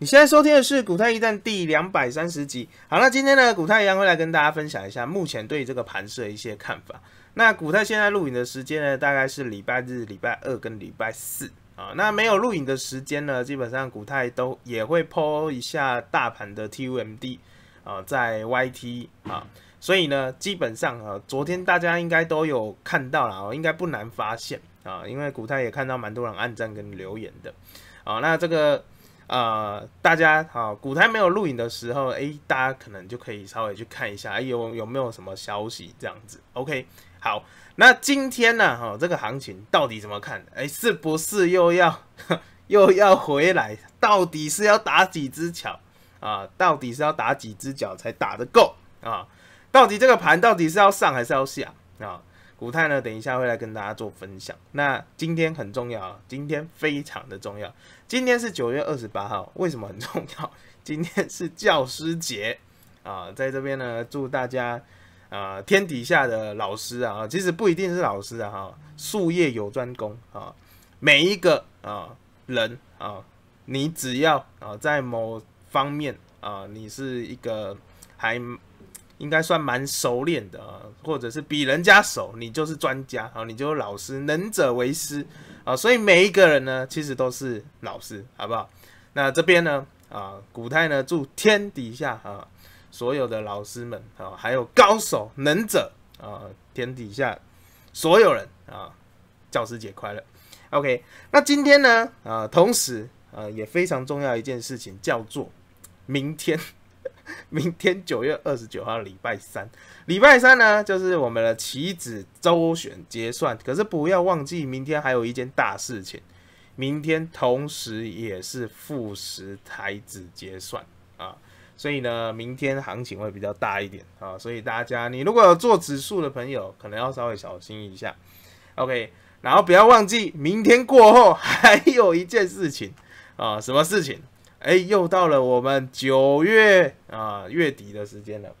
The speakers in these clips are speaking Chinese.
你现在收听的是《古太一站》第两百三十集。好那今天呢，古太一样会来跟大家分享一下目前对这个盘市的一些看法。那古太现在录影的时间呢，大概是礼拜日、礼拜二跟礼拜四啊。那没有录影的时间呢，基本上古太都也会抛一下大盘的 T U M D 啊，在 Y T 啊。所以呢，基本上啊，昨天大家应该都有看到了，应该不难发现啊，因为古太也看到蛮多人暗赞跟留言的啊。那这个。呃，大家好，股太没有录影的时候，诶，大家可能就可以稍微去看一下，有有没有什么消息这样子。OK，好，那今天呢，哈，这个行情到底怎么看？诶，是不是又要 又要回来？到底是要打几只脚啊？到底是要打几只脚才打得够啊？到底这个盘到底是要上还是要下啊？股太呢，等一下会来跟大家做分享。那今天很重要啊，今天非常的重要。今天是九月二十八号，为什么很重要？今天是教师节啊，在这边呢，祝大家啊，天底下的老师啊，其实不一定是老师啊，哈，术业有专攻啊，每一个啊人啊，你只要啊在某方面啊，你是一个还应该算蛮熟练的，啊，或者是比人家熟，你就是专家啊，你就是老师，能者为师。啊，所以每一个人呢，其实都是老师，好不好？那这边呢，啊，古太呢，祝天底下啊所有的老师们啊，还有高手能者啊，天底下所有人啊，教师节快乐。OK，那今天呢，啊，同时啊，也非常重要一件事情叫做明天。明天九月二十九号，礼拜三，礼拜三呢，就是我们的棋子周选结算。可是不要忘记，明天还有一件大事情，明天同时也是副食台子结算啊。所以呢，明天行情会比较大一点啊。所以大家，你如果有做指数的朋友，可能要稍微小心一下。OK，然后不要忘记，明天过后还有一件事情啊，什么事情？哎，又到了我们九月啊月底的时间了，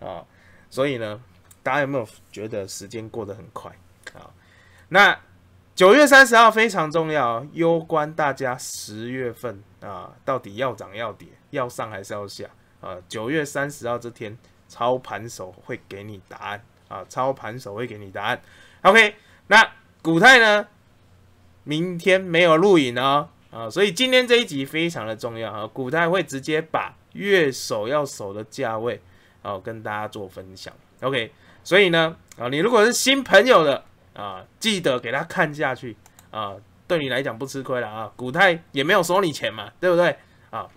啊，所以呢，大家有没有觉得时间过得很快？啊？那九月三十号非常重要，攸关大家十月份啊到底要涨要跌，要上还是要下？啊，九月三十号这天，操盘手会给你答案啊，操盘手会给你答案。OK，那股泰呢，明天没有录影哦。啊，所以今天这一集非常的重要啊，古泰会直接把月手要守的价位哦跟大家做分享。OK，所以呢，啊，你如果是新朋友的啊，记得给他看下去啊，对你来讲不吃亏了啊，古泰也没有收你钱嘛，对不对？啊，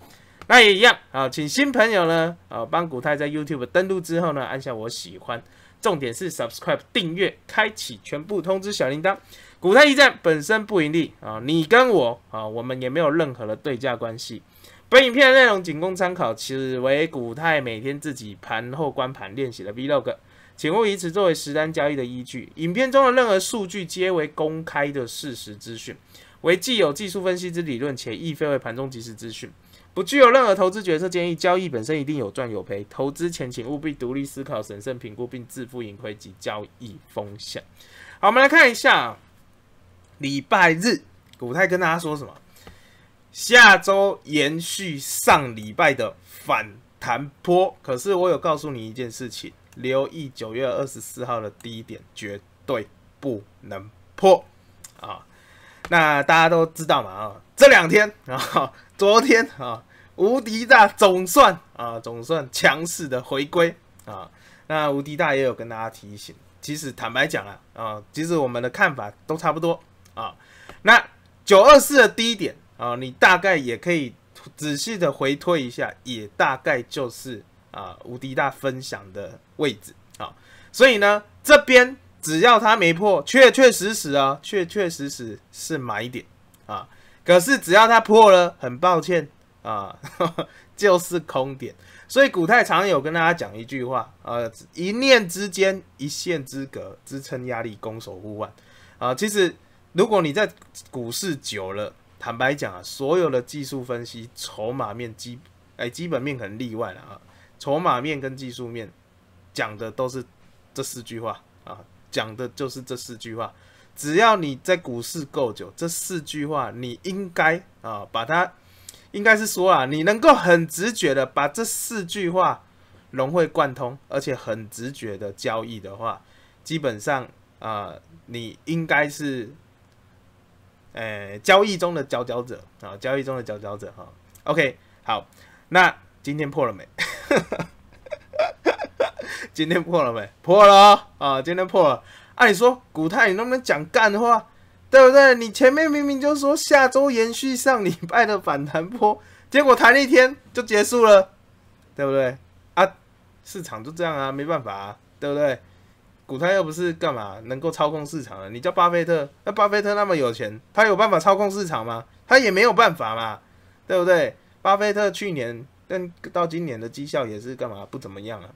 那也一样啊，请新朋友呢，啊，帮古泰在 YouTube 登录之后呢，按下我喜欢，重点是 Subscribe 订阅，开启全部通知小铃铛。股太一战本身不盈利啊，你跟我啊，我们也没有任何的对价关系。本影片内容仅供参考，此为古太每天自己盘后观盘练习的 Vlog，请勿以此作为实单交易的依据。影片中的任何数据皆为公开的事实资讯，为既有技术分析之理论，且亦非为盘中即时资讯，不具有任何投资决策建议。交易本身一定有赚有赔，投资前请务必独立思考、审慎评估，并自负盈亏及交易风险。好，我们来看一下。礼拜日，古太跟大家说什么？下周延续上礼拜的反弹坡。可是我有告诉你一件事情，留意九月二十四号的低点绝对不能破啊！那大家都知道嘛啊？这两天啊，昨天啊，无敌大总算啊，总算强势的回归啊。那无敌大也有跟大家提醒，其实坦白讲啊啊，其实我们的看法都差不多。啊，那九二四的低点啊，你大概也可以仔细的回推一下，也大概就是啊无敌大分享的位置啊，所以呢，这边只要它没破，确确实实啊，确确实实是买点啊。可是只要它破了，很抱歉啊，就是空点。所以古太常有跟大家讲一句话啊，一念之间，一线之隔，支撑压力，攻守互换啊，其实。如果你在股市久了，坦白讲啊，所有的技术分析、筹码面基，哎，基本面很例外了啊。筹码面跟技术面讲的都是这四句话啊，讲的就是这四句话。只要你在股市够久，这四句话你应该啊，把它应该是说啊，你能够很直觉的把这四句话融会贯通，而且很直觉的交易的话，基本上啊，你应该是。呃，交易中的佼佼者啊，交易中的佼佼者哈。OK，好，那今天破了没？今天破了没？破了啊！啊，今天破了。按理说，古太，你能不能讲干话？对不对？你前面明明就说下周延续上礼拜的反弹波，结果弹一天就结束了，对不对？啊，市场就这样啊，没办法，对不对？股太又不是干嘛能够操控市场的，你叫巴菲特，那巴菲特那么有钱，他有办法操控市场吗？他也没有办法嘛，对不对？巴菲特去年跟到今年的绩效也是干嘛不怎么样啊，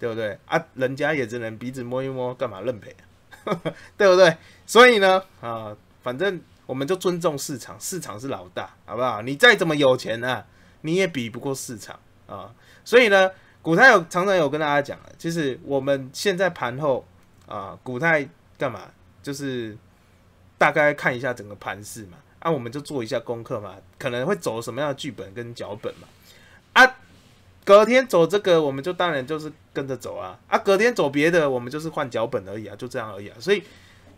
对不对？啊，人家也只能鼻子摸一摸，干嘛认赔啊？对不对？所以呢，啊，反正我们就尊重市场，市场是老大，好不好？你再怎么有钱啊，你也比不过市场啊。所以呢，股太有常常有跟大家讲啊，就是我们现在盘后。啊，古太干嘛？就是大概看一下整个盘势嘛。啊，我们就做一下功课嘛，可能会走什么样的剧本跟脚本嘛。啊，隔天走这个，我们就当然就是跟着走啊。啊，隔天走别的，我们就是换脚本而已啊，就这样而已啊。所以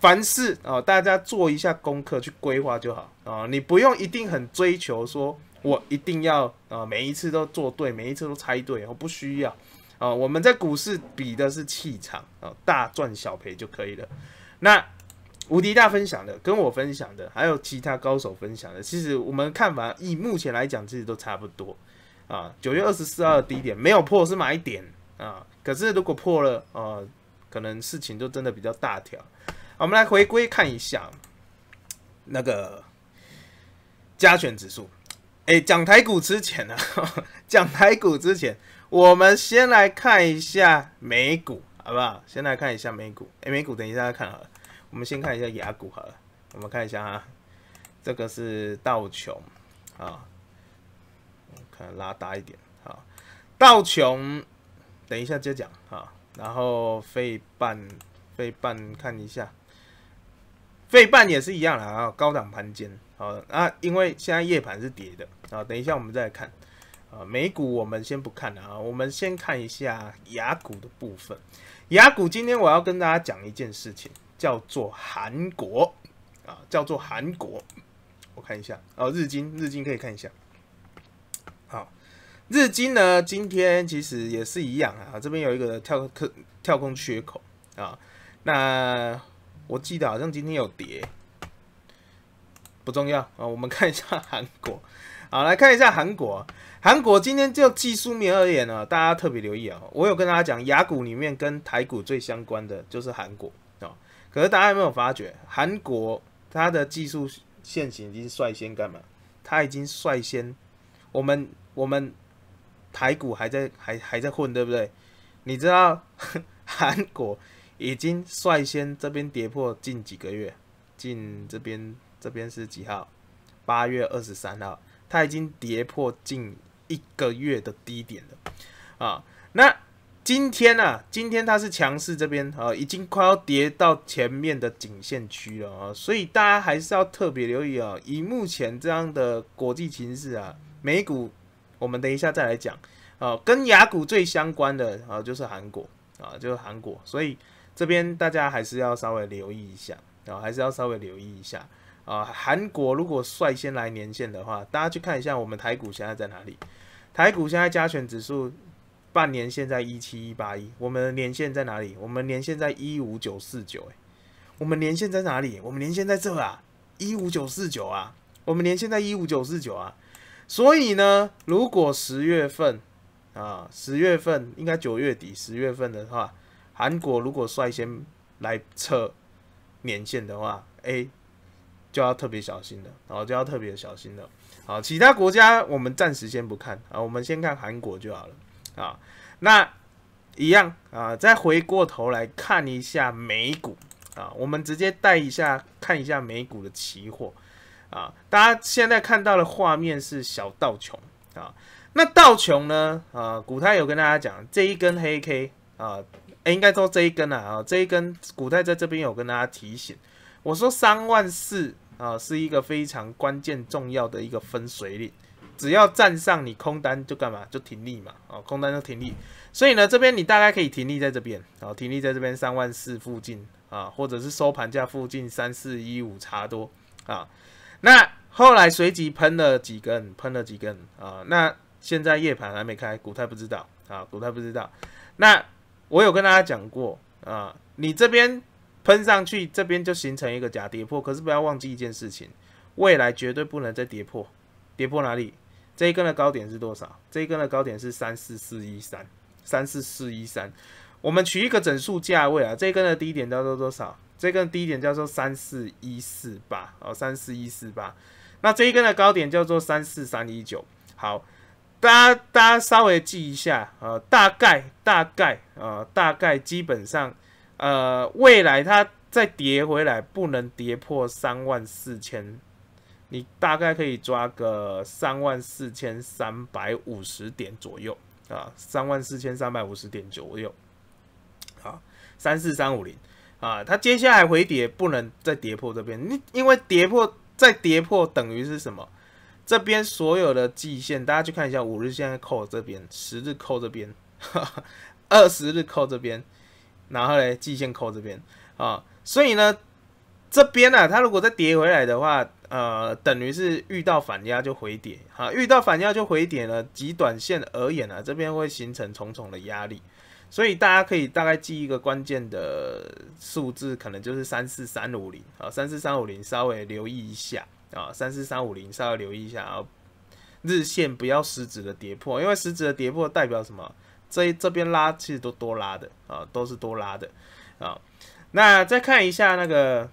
凡事啊，大家做一下功课去规划就好啊。你不用一定很追求说，我一定要啊，每一次都做对，每一次都猜对，我不需要。啊，我们在股市比的是气场啊，大赚小赔就可以了。那无敌大分享的，跟我分享的，还有其他高手分享的，其实我们看法以目前来讲，其实都差不多啊。九月二十四号低点没有破是买点啊，可是如果破了啊，可能事情就真的比较大条。我们来回归看一下那个加权指数。哎，讲台股之前呢，讲台股之前。我们先来看一下美股，好不好？先来看一下美股。哎，美股等一下再看好了。我们先看一下雅股好了。我们看一下啊，这个是道琼，啊，我看拉大一点，啊。道琼，等一下再讲啊。然后费半，费半看一下，费半也是一样了啊。高档盘间，好，那因为现在夜盘是跌的啊。等一下我们再看。啊，美股我们先不看了啊，我们先看一下雅股的部分。雅股今天我要跟大家讲一件事情，叫做韩国啊，叫做韩国。我看一下哦，日经，日经可以看一下。好，日经呢，今天其实也是一样啊，这边有一个跳空跳空缺口啊。那我记得好像今天有跌，不重要啊。我们看一下韩国，好，来看一下韩国。韩国今天就技术面而言呢，大家特别留意啊！我有跟大家讲，雅股里面跟台股最相关的就是韩国啊。可是大家有没有发觉，韩国它的技术线型已经率先干嘛？它已经率先，我们我们台股还在还还在混，对不对？你知道韩国已经率先这边跌破近几个月，近这边这边是几号？八月二十三号，它已经跌破近。一个月的低点了啊！那今天呢？今天它是强势这边啊，已经快要跌到前面的颈线区了啊！所以大家还是要特别留意啊！以目前这样的国际形势啊，美股我们等一下再来讲啊，跟雅股最相关的啊，就是韩国啊，就是韩国，所以这边大家还是要稍微留意一下啊，还是要稍微留意一下啊！韩国如果率先来年线的话，大家去看一下我们台股现在在哪里。台股现在加权指数半年现在一七一八一，我们的年限在哪里？我们年限在一五九四九，哎，我们年限在哪里？我们年限在这啊，一五九四九啊，我们年限在一五九四九啊，所以呢，如果十月份啊，十月份应该九月底十月份的话，韩国如果率先来测年限的话，A 就要特别小心了，然后就要特别小心了。好，其他国家我们暂时先不看啊，我们先看韩国就好了啊。那一样啊，再回过头来看一下美股啊，我们直接带一下看一下美股的期货啊。大家现在看到的画面是小道琼啊，那道琼呢啊，古泰有跟大家讲这一根黑 K 啊，应该说这一根啊，这一根古泰在这边有跟大家提醒，我说三万四。啊，是一个非常关键重要的一个分水岭，只要站上你空单就干嘛就停利嘛，啊，空单就停利，所以呢，这边你大概可以停利在这边，啊，停利在这边三万四附近啊，或者是收盘价附近三四一五差多啊，那后来随即喷了几根，喷了几根啊，那现在夜盘还没开，股太不知道啊，股太不知道，那我有跟大家讲过啊，你这边。喷上去，这边就形成一个假跌破。可是不要忘记一件事情，未来绝对不能再跌破。跌破哪里？这一根的高点是多少？这一根的高点是三四四一三，三四四一三。我们取一个整数价位啊，这一根的低点叫做多少？这根根低点叫做三四一四八，哦，三四一四八。那这一根的高点叫做三四三一九。好，大家大家稍微记一下啊，大概大概啊，大概基本上。呃，未来它再跌回来，不能跌破三万四千，你大概可以抓个三万四千三百五十点左右啊，三万四千三百五十点左右，好，三四三五零啊，它接下来回跌不能再跌破这边，你因为跌破再跌破等于是什么？这边所有的季线，大家去看一下，五日线扣这边，十日扣这边，二十日扣这边。然后嘞，季线扣这边啊，所以呢，这边呢，它如果再跌回来的话，呃，等于是遇到反压就回跌，哈，遇到反压就回跌了。极短线而言呢，这边会形成重重的压力，所以大家可以大概记一个关键的数字，可能就是三四三五零啊，三四三五零稍微留意一下啊，三四三五零稍微留意一下啊，日线不要食指的跌破，因为食指的跌破代表什么？这这边拉其实都多拉的啊，都是多拉的啊。那再看一下那个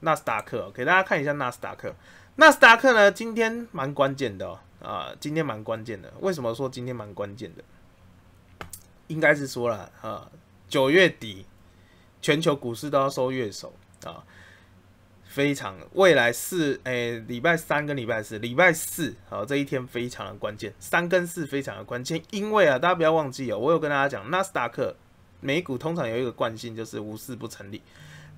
纳斯达克，给大家看一下纳斯达克。纳斯达克呢，今天蛮关键的啊，今天蛮关键的。为什么说今天蛮关键的？应该是说了啊，九月底全球股市都要收月首啊。非常未来四诶，礼拜三跟礼拜四，礼拜四好，这一天非常的关键，三跟四非常的关键，因为啊，大家不要忘记哦，我有跟大家讲，纳斯达克美股通常有一个惯性，就是无事不成立。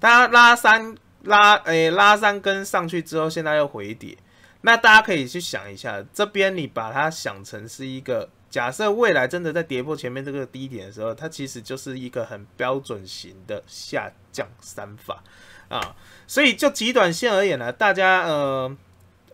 它拉三拉诶拉三根上去之后，现在又回跌，那大家可以去想一下，这边你把它想成是一个假设未来真的在跌破前面这个低点的时候，它其实就是一个很标准型的下降三法。啊，所以就极短线而言呢，大家呃，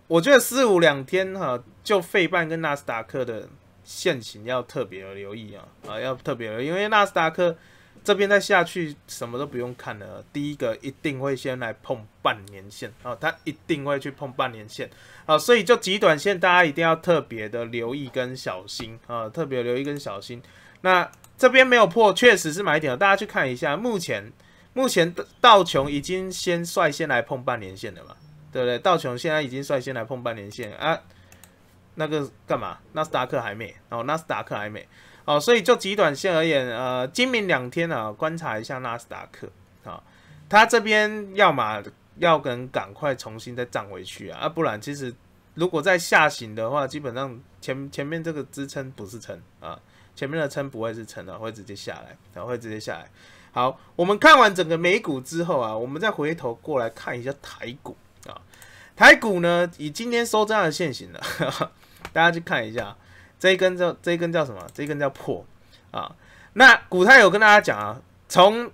我觉得四五两天哈，就费半跟纳斯达克的现形要特别留意啊啊，要特别意，因为纳斯达克这边再下去什么都不用看了，第一个一定会先来碰半年线啊，它一定会去碰半年线啊，所以就极短线大家一定要特别的留意跟小心啊，特别留意跟小心。那这边没有破，确实是买点了，大家去看一下目前。目前道琼已经先率先来碰半年线了嘛，对不对？道琼现在已经率先来碰半年线啊，那个干嘛？纳斯达克还没哦，纳斯达克还没哦，所以就极短线而言，呃，今明两天啊，观察一下纳斯达克啊，它这边要么要跟赶快重新再涨回去啊，啊，不然其实如果再下行的话，基本上前前面这个支撑不是撑啊，前面的撑不会是撑的，会直接下来，会直接下来。好，我们看完整个美股之后啊，我们再回头过来看一下台股啊。台股呢，以今天收这样的线型了，大家去看一下，这一根叫这一根叫什么？这一根叫破啊。那股泰有跟大家讲啊，从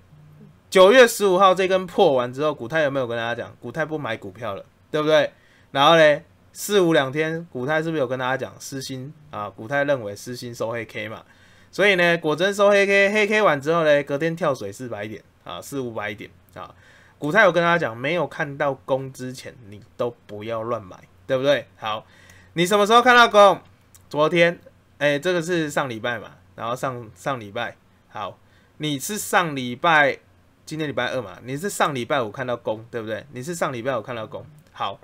九月十五号这根破完之后，股泰有没有跟大家讲？股泰不买股票了，对不对？然后呢，四五两天，股泰是不是有跟大家讲私心啊？股泰认为私心收黑 K 嘛？所以呢，果真收黑 K，黑 K 完之后呢，隔天跳水四百点啊，四五百点啊。股太有跟大家讲，没有看到攻之前，你都不要乱买，对不对？好，你什么时候看到攻？昨天，哎，这个是上礼拜嘛，然后上上礼拜，好，你是上礼拜，今天礼拜二嘛，你是上礼拜五看到攻，对不对？你是上礼拜五看到攻，好，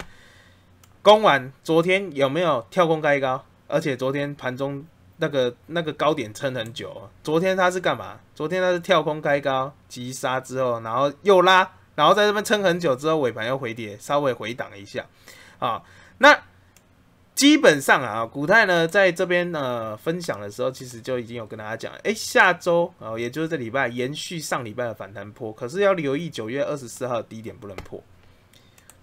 攻完昨天有没有跳空该开高？而且昨天盘中。那个那个高点撑很久，昨天它是干嘛？昨天它是跳空开高，急杀之后，然后又拉，然后在这边撑很久之后，尾盘又回跌，稍微回档一下，啊，那基本上啊，古太呢在这边呃分享的时候，其实就已经有跟大家讲，哎，下周啊，也就是这礼拜延续上礼拜的反弹坡，可是要留意九月二十四号的低点不能破，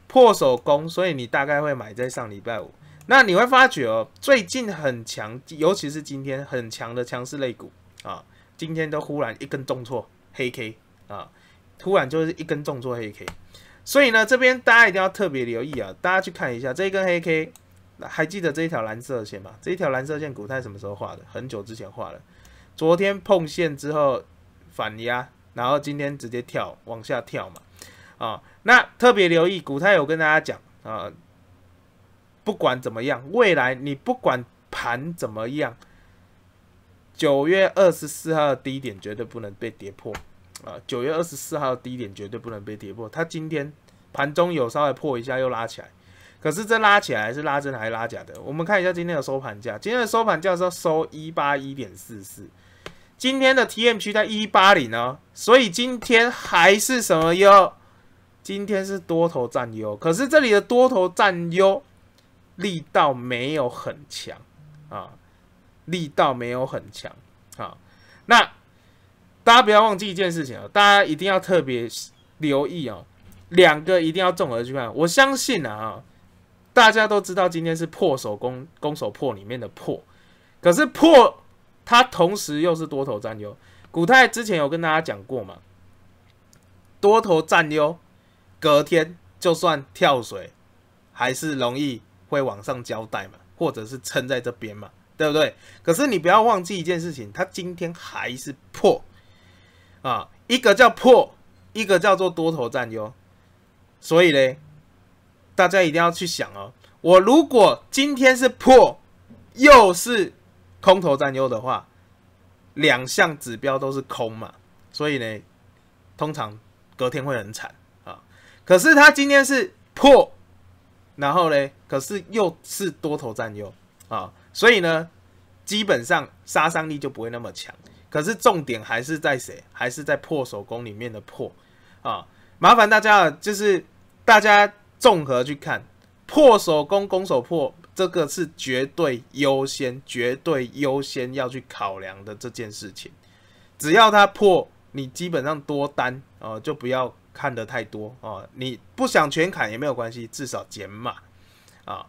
破手攻，所以你大概会买在上礼拜五。那你会发觉哦，最近很强，尤其是今天很强的强势类股啊，今天都忽然一根重挫黑 K 啊，突然就是一根重挫黑 K，所以呢，这边大家一定要特别留意啊，大家去看一下这一根黑 K，还记得这一条蓝色线吗？这一条蓝色线股太什么时候画的？很久之前画的，昨天碰线之后反压，然后今天直接跳往下跳嘛，啊，那特别留意股泰，有跟大家讲啊。不管怎么样，未来你不管盘怎么样，九月二十四号的低点绝对不能被跌破，啊，九月二十四号的低点绝对不能被跌破。它今天盘中有稍微破一下又拉起来，可是这拉起来是拉真还是拉假的？我们看一下今天的收盘价，今天的收盘价是要收一八一点四四，今天的 T M 区在一八零呢，所以今天还是什么优？今天是多头占优，可是这里的多头占优。力道没有很强啊，力道没有很强啊。那大家不要忘记一件事情哦，大家一定要特别留意哦。两个一定要综合去看。我相信啊，大家都知道今天是破手攻攻守破里面的破，可是破它同时又是多头占优。古太之前有跟大家讲过嘛，多头占优，隔天就算跳水还是容易。会往上交代嘛，或者是撑在这边嘛，对不对？可是你不要忘记一件事情，它今天还是破啊，一个叫破，一个叫做多头占优，所以呢，大家一定要去想哦，我如果今天是破，又是空头占优的话，两项指标都是空嘛，所以呢，通常隔天会很惨啊。可是它今天是破。然后呢？可是又是多头占优啊，所以呢，基本上杀伤力就不会那么强。可是重点还是在谁？还是在破手攻里面的破啊？麻烦大家，就是大家综合去看，破手攻攻手破，这个是绝对优先、绝对优先要去考量的这件事情。只要它破，你基本上多单啊，就不要。看的太多哦，你不想全砍也没有关系，至少减码啊，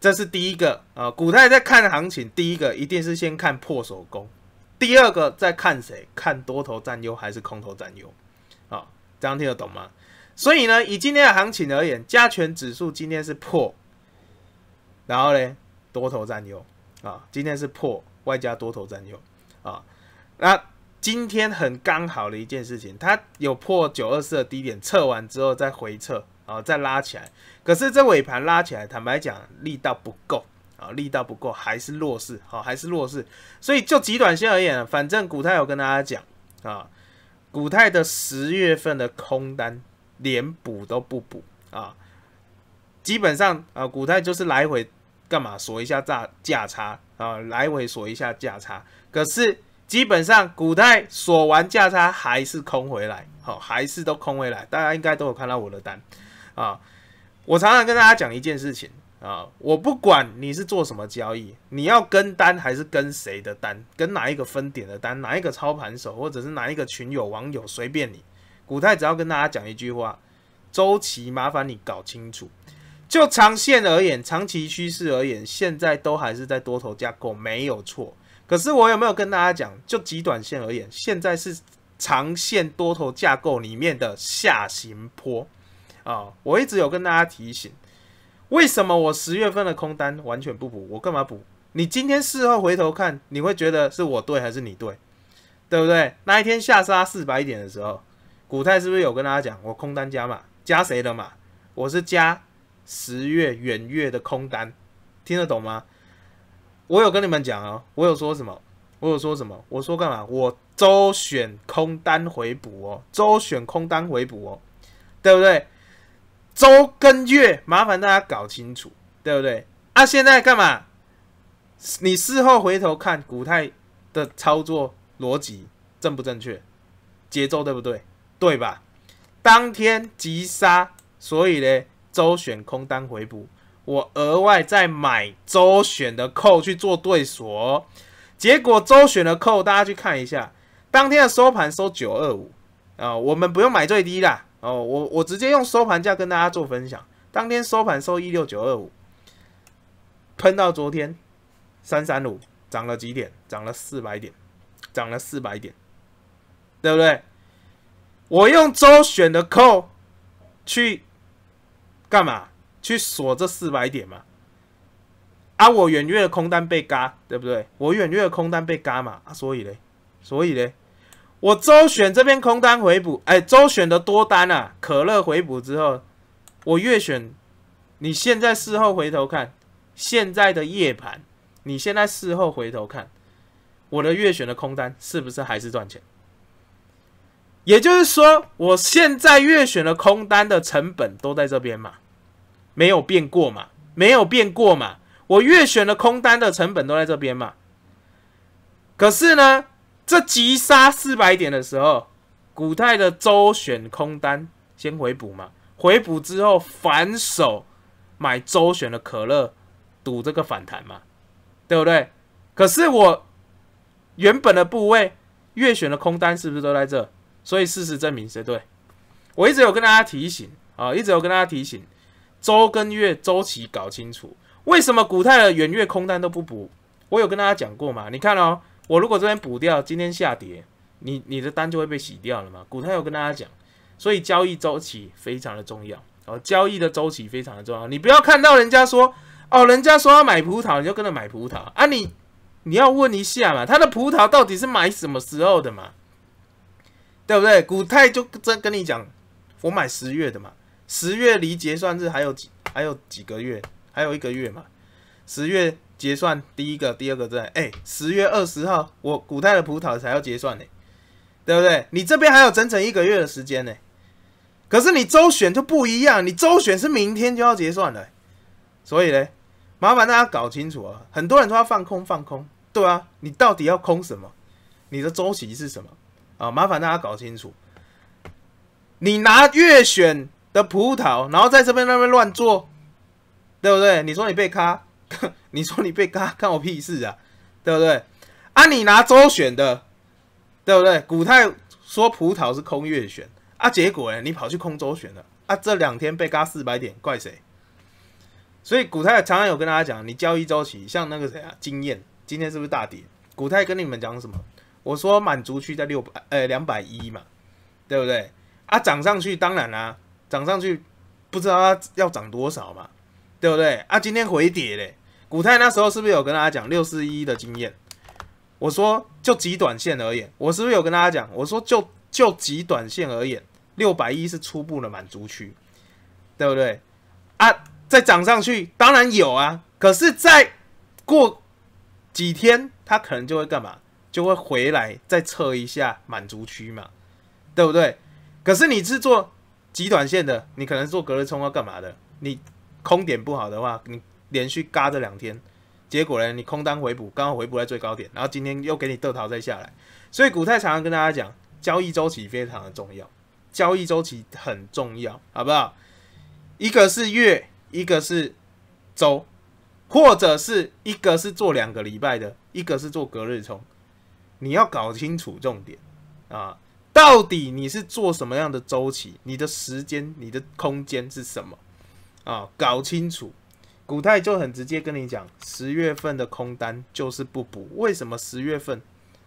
这是第一个啊。股太在看行情，第一个一定是先看破手工，第二个再看谁，看多头占优还是空头占优啊？这样听得懂吗？所以呢，以今天的行情而言，加权指数今天是破，然后呢，多头占优啊，今天是破外加多头占优啊，那。今天很刚好的一件事情，它有破九二四的低点，测完之后再回测，然后再拉起来。可是这尾盘拉起来，坦白讲力道不够啊，力道不够，还是弱势，好，还是弱势。所以就极短线而言，反正股太有跟大家讲啊，股太的十月份的空单连补都不补啊，基本上啊股太就是来回干嘛锁一下价价差啊，来回锁一下价差，可是。基本上，古太锁完价差还是空回来，好，还是都空回来。大家应该都有看到我的单啊。我常常跟大家讲一件事情啊，我不管你是做什么交易，你要跟单还是跟谁的单，跟哪一个分点的单，哪一个操盘手，或者是哪一个群友网友，随便你。古太只要跟大家讲一句话：周期麻烦你搞清楚，就长线而言，长期趋势而言，现在都还是在多头架构，没有错。可是我有没有跟大家讲，就极短线而言，现在是长线多头架构里面的下行坡啊！我一直有跟大家提醒，为什么我十月份的空单完全不补，我干嘛补？你今天事后回头看，你会觉得是我对还是你对，对不对？那一天下杀四百点的时候，股太是不是有跟大家讲，我空单加码，加谁的码？我是加十月、元月的空单，听得懂吗？我有跟你们讲哦，我有说什么？我有说什么？我说干嘛？我周选空单回补哦，周选空单回补哦，对不对？周跟月，麻烦大家搞清楚，对不对？啊，现在干嘛？你事后回头看股太的操作逻辑正不正确？节奏对不对？对吧？当天急杀，所以呢，周选空单回补。我额外再买周选的扣去做对锁，结果周选的扣，大家去看一下，当天的收盘收九二五啊，我们不用买最低啦哦，我我直接用收盘价跟大家做分享，当天收盘收一六九二五，喷到昨天三三五，涨了几点？涨了四百点，涨了四百点，对不对？我用周选的扣去干嘛？去锁这四百点嘛？啊，我远月的空单被嘎，对不对？我远月的空单被嘎嘛？啊，所以嘞，所以嘞，我周选这边空单回补，哎，周选的多单啊，可乐回补之后，我月选，你现在事后回头看，现在的夜盘，你现在事后回头看，我的月选的空单是不是还是赚钱？也就是说，我现在月选的空单的成本都在这边嘛？没有变过嘛？没有变过嘛？我月选的空单的成本都在这边嘛？可是呢，这急杀四百点的时候，股泰的周选空单先回补嘛？回补之后反手买周选的可乐，赌这个反弹嘛？对不对？可是我原本的部位月选的空单是不是都在这？所以事实证明是对？我一直有跟大家提醒啊，一直有跟大家提醒。周跟月周期搞清楚，为什么古泰的月空单都不补？我有跟大家讲过嘛？你看哦，我如果这边补掉，今天下跌，你你的单就会被洗掉了嘛？古泰有跟大家讲，所以交易周期非常的重要哦，交易的周期非常的重要。你不要看到人家说哦，人家说要买葡萄，你就跟着买葡萄啊？你你要问一下嘛，他的葡萄到底是买什么时候的嘛？对不对？古泰就这跟你讲，我买十月的嘛。十月离结算日还有几还有几个月？还有一个月嘛？十月结算第一个、第二个在哎，十月二十号我古代的葡萄才要结算呢，对不对？你这边还有整整一个月的时间呢。可是你周选就不一样，你周选是明天就要结算了。所以呢，麻烦大家搞清楚啊！很多人都要放空放空，对啊？你到底要空什么？你的周期是什么啊？麻烦大家搞清楚。你拿月选。的葡萄，然后在这边那边乱做，对不对？你说你被割，你说你被割，关我屁事啊，对不对？啊，你拿周选的，对不对？古太说葡萄是空月选啊，结果哎，你跑去空周选了啊，这两天被嘎四百点，怪谁？所以古太常常有跟大家讲，你交易周期像那个谁啊，经验，今天是不是大跌？古太跟你们讲什么？我说满足区在六百，呃，两百一嘛，对不对？啊，涨上去当然啦。涨上去，不知道它要涨多少嘛，对不对？啊，今天回跌嘞。股泰那时候是不是有跟大家讲六四一的经验？我说，就极短线而言，我是不是有跟大家讲？我说，就就极短线而言，六百一是初步的满足区，对不对？啊，再涨上去当然有啊，可是再过几天，它可能就会干嘛？就会回来再测一下满足区嘛，对不对？可是你是做。极短线的，你可能做隔日冲要干嘛的，你空点不好的话，你连续嘎这两天，结果呢，你空单回补，刚好回补在最高点，然后今天又给你豆淘再下来，所以股太常常跟大家讲，交易周期非常的重要，交易周期很重要，好不好？一个是月，一个是周，或者是一个是做两个礼拜的，一个是做隔日冲，你要搞清楚重点啊。到底你是做什么样的周期？你的时间、你的空间是什么？啊，搞清楚。古泰就很直接跟你讲，十月份的空单就是不补。为什么十月份？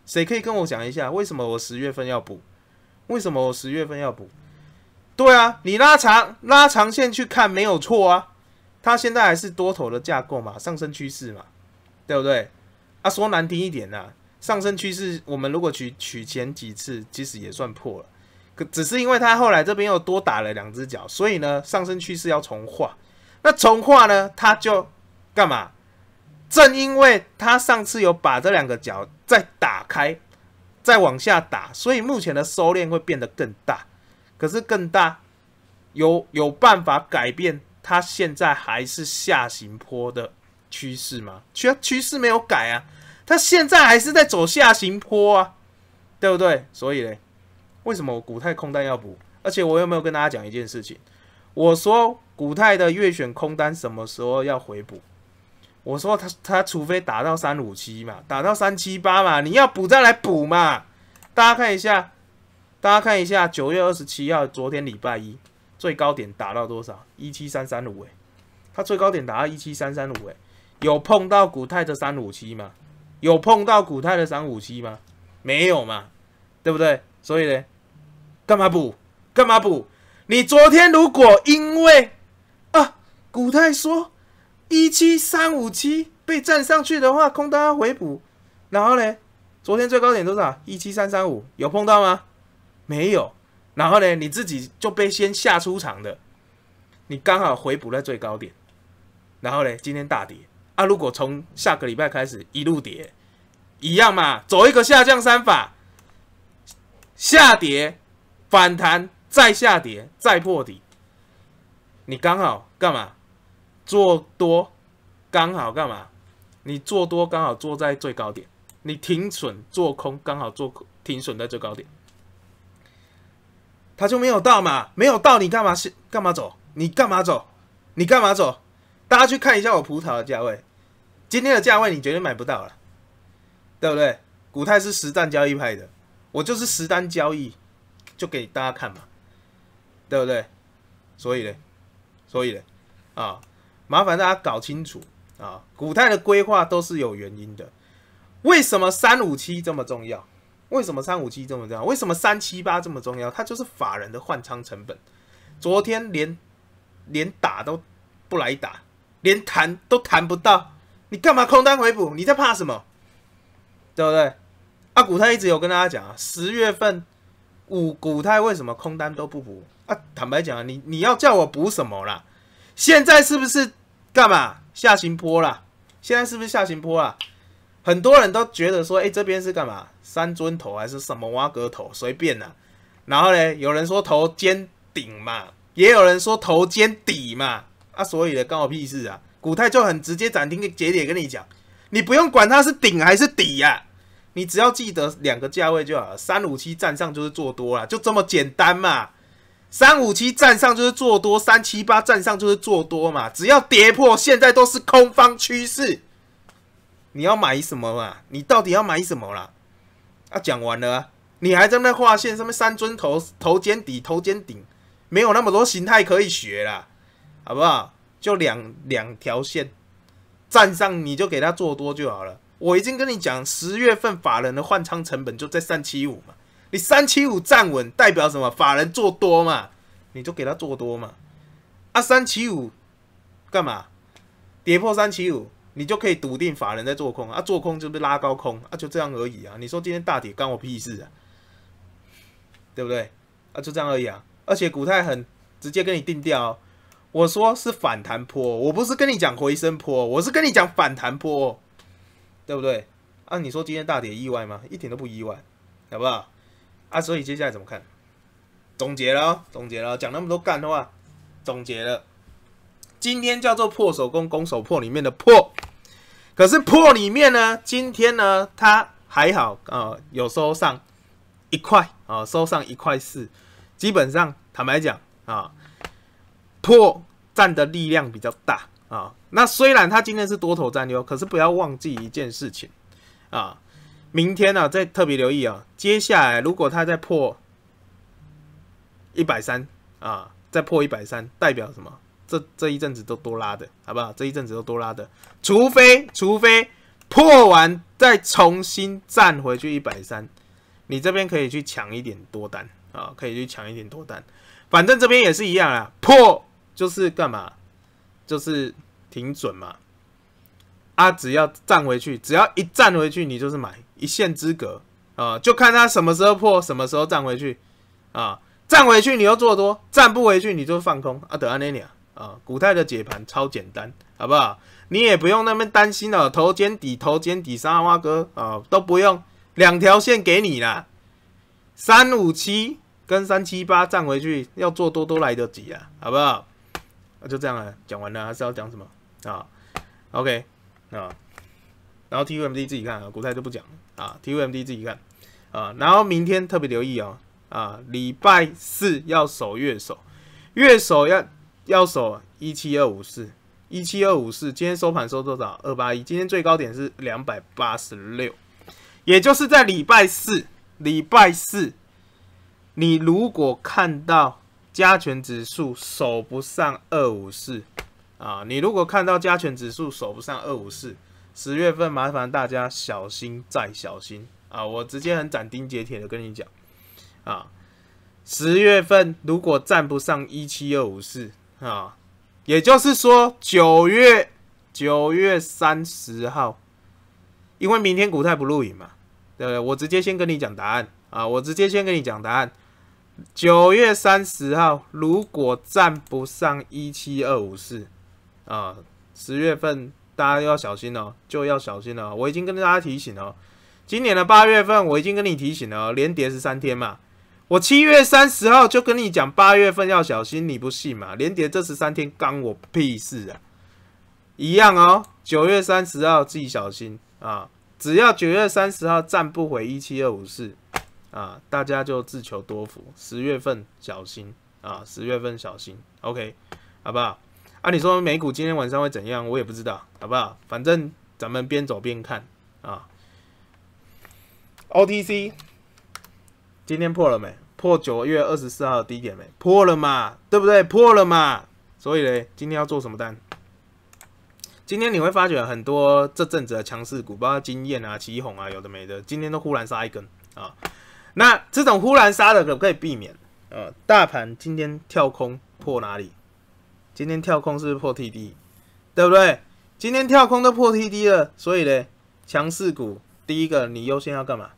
谁可以跟我讲一下？为什么我十月份要补？为什么我十月份要补？对啊，你拉长拉长线去看没有错啊。它现在还是多头的架构嘛，上升趋势嘛，对不对？啊，说难听一点呢。上升趋势，我们如果取取前几次，其实也算破了，可只是因为它后来这边又多打了两只脚，所以呢，上升趋势要重画。那重画呢，它就干嘛？正因为它上次有把这两个脚再打开，再往下打，所以目前的收敛会变得更大。可是更大，有有办法改变它现在还是下行坡的趋势吗？趋趋势没有改啊。它现在还是在走下行坡啊，对不对？所以呢，为什么股泰空单要补？而且我又没有跟大家讲一件事情，我说股泰的月选空单什么时候要回补？我说他他除非打到三五七嘛，打到三七八嘛，你要补再来补嘛。大家看一下，大家看一下，九月二十七号，昨天礼拜一最高点打到多少？一七三三五哎，它最高点打到一七三三五哎，有碰到股泰的三五七吗？有碰到股太的三五七吗？没有嘛，对不对？所以呢，干嘛补？干嘛补？你昨天如果因为啊股太说一七三五七被站上去的话，空单要回补，然后呢，昨天最高点多少？一七三三五，有碰到吗？没有。然后呢，你自己就被先下出场的，你刚好回补在最高点，然后呢，今天大跌。啊！如果从下个礼拜开始一路跌，一样嘛，走一个下降三法，下跌、反弹、再下跌、再破底，你刚好干嘛做多？刚好干嘛？你做多刚好做在最高点，你停损做空刚好做停损在最高点，他就没有到嘛？没有到，你干嘛？干嘛走？你干嘛走？你干嘛走？大家去看一下我葡萄的价位，今天的价位你绝对买不到了，对不对？古泰是实战交易派的，我就是实单交易，就给大家看嘛，对不对？所以呢，所以呢，啊，麻烦大家搞清楚啊，古泰的规划都是有原因的。为什么三五七这么重要？为什么三五七这么重要？为什么三七八这么重要？它就是法人的换仓成本。昨天连连打都不来打。连谈都谈不到，你干嘛空单回补？你在怕什么？对不对？阿古泰一直有跟大家讲啊，十月份五股泰为什么空单都不补啊？坦白讲啊，你你要叫我补什么啦？现在是不是干嘛下行坡啦？现在是不是下行坡啦？很多人都觉得说，哎，这边是干嘛？三尊头还是什么挖格头？随便啦。然后呢，有人说头肩顶嘛，也有人说头肩底嘛。啊，所以的关我屁事啊！股太就很直接斩钉截铁跟你讲，你不用管它是顶还是底呀，你只要记得两个价位就好了。三五七站上就是做多啦，就这么简单嘛。三五七站上就是做多，三七八站上就是做多嘛。只要跌破，现在都是空方趋势。你要买什么嘛？你到底要买什么啦？啊，讲完了，你还在那画线，上面三尊头、头肩底、头肩顶，没有那么多形态可以学啦。好不好？就两两条线站上，你就给他做多就好了。我已经跟你讲，十月份法人的换仓成本就在三七五嘛。你三七五站稳，代表什么？法人做多嘛，你就给他做多嘛。啊，三七五干嘛？跌破三七五，你就可以笃定法人在做空啊。做空就是拉高空啊，就这样而已啊。你说今天大跌干我屁事啊？对不对？啊，就这样而已啊。而且股太狠，直接给你定掉。我说是反弹坡，我不是跟你讲回升坡，我是跟你讲反弹坡，对不对？啊，你说今天大跌意外吗？一点都不意外，好不好？啊，所以接下来怎么看？总结了，总结了，讲那么多干的话，总结了，今天叫做破手攻攻守破里面的破，可是破里面呢，今天呢，它还好啊，有收上一块啊，收上一块四，基本上坦白讲啊。破站的力量比较大啊，那虽然它今天是多头占优，可是不要忘记一件事情啊，明天呢再特别留意啊，接下来如果它再破一百三啊，再破一百三，代表什么？这这一阵子都多拉的，好不好？这一阵子都多拉的，除非除非破完再重新站回去一百三，你这边可以去抢一点多单啊，可以去抢一点多单，反正这边也是一样啊，破。就是干嘛？就是挺准嘛。啊，只要站回去，只要一站回去，你就是买一线之隔啊。就看它什么时候破，什么时候站回去啊。站回去你又做多，站不回去你就放空啊。得安尼亚，啊，古泰的解盘超简单，好不好？你也不用那么担心了，头肩底、头肩底三花哥啊都不用，两条线给你啦。三五七跟三七八站回去要做多都来得及啊，好不好？那就这样啊，讲完了，还是要讲什么啊？OK 啊，然后 TUMD 自己看啊，股泰就不讲啊，TUMD 自己看啊，然后明天特别留意哦啊，礼拜四要守月守月守要要守一七二五四一七二五四，今天收盘收多少？二八一，今天最高点是两百八十六，也就是在礼拜四，礼拜四你如果看到。加权指数守不上二五四啊！你如果看到加权指数守不上二五四，十月份麻烦大家小心再小心啊！我直接很斩钉截铁的跟你讲啊，十月份如果站不上一七二五四啊，也就是说九月九月三十号，因为明天股太不露影嘛，对不对？我直接先跟你讲答案啊！我直接先跟你讲答案。九月三十号，如果站不上一七二五四，啊，十月份大家要小心哦，就要小心了。我已经跟大家提醒了，今年的八月份我已经跟你提醒了，连跌十三天嘛。我七月三十号就跟你讲八月份要小心，你不信嘛？连跌这十三天干我屁事啊，一样哦。九月三十号自己小心啊，只要九月三十号站不回一七二五四。啊，大家就自求多福。十月份小心啊，十月份小心。OK，好不好？啊，你说美股今天晚上会怎样？我也不知道，好不好？反正咱们边走边看啊。OTC 今天破了没？破九月二十四号低点没？破了嘛，对不对？破了嘛。所以呢，今天要做什么单？今天你会发觉很多这阵子的强势股，包括经验啊、旗红啊，有的没的，今天都忽然杀一根啊。那这种忽然杀的可不可以避免？啊，大盘今天跳空破哪里？今天跳空是不是破 T D？对不对？今天跳空都破 T D 了，所以呢，强势股第一个你优先要干嘛？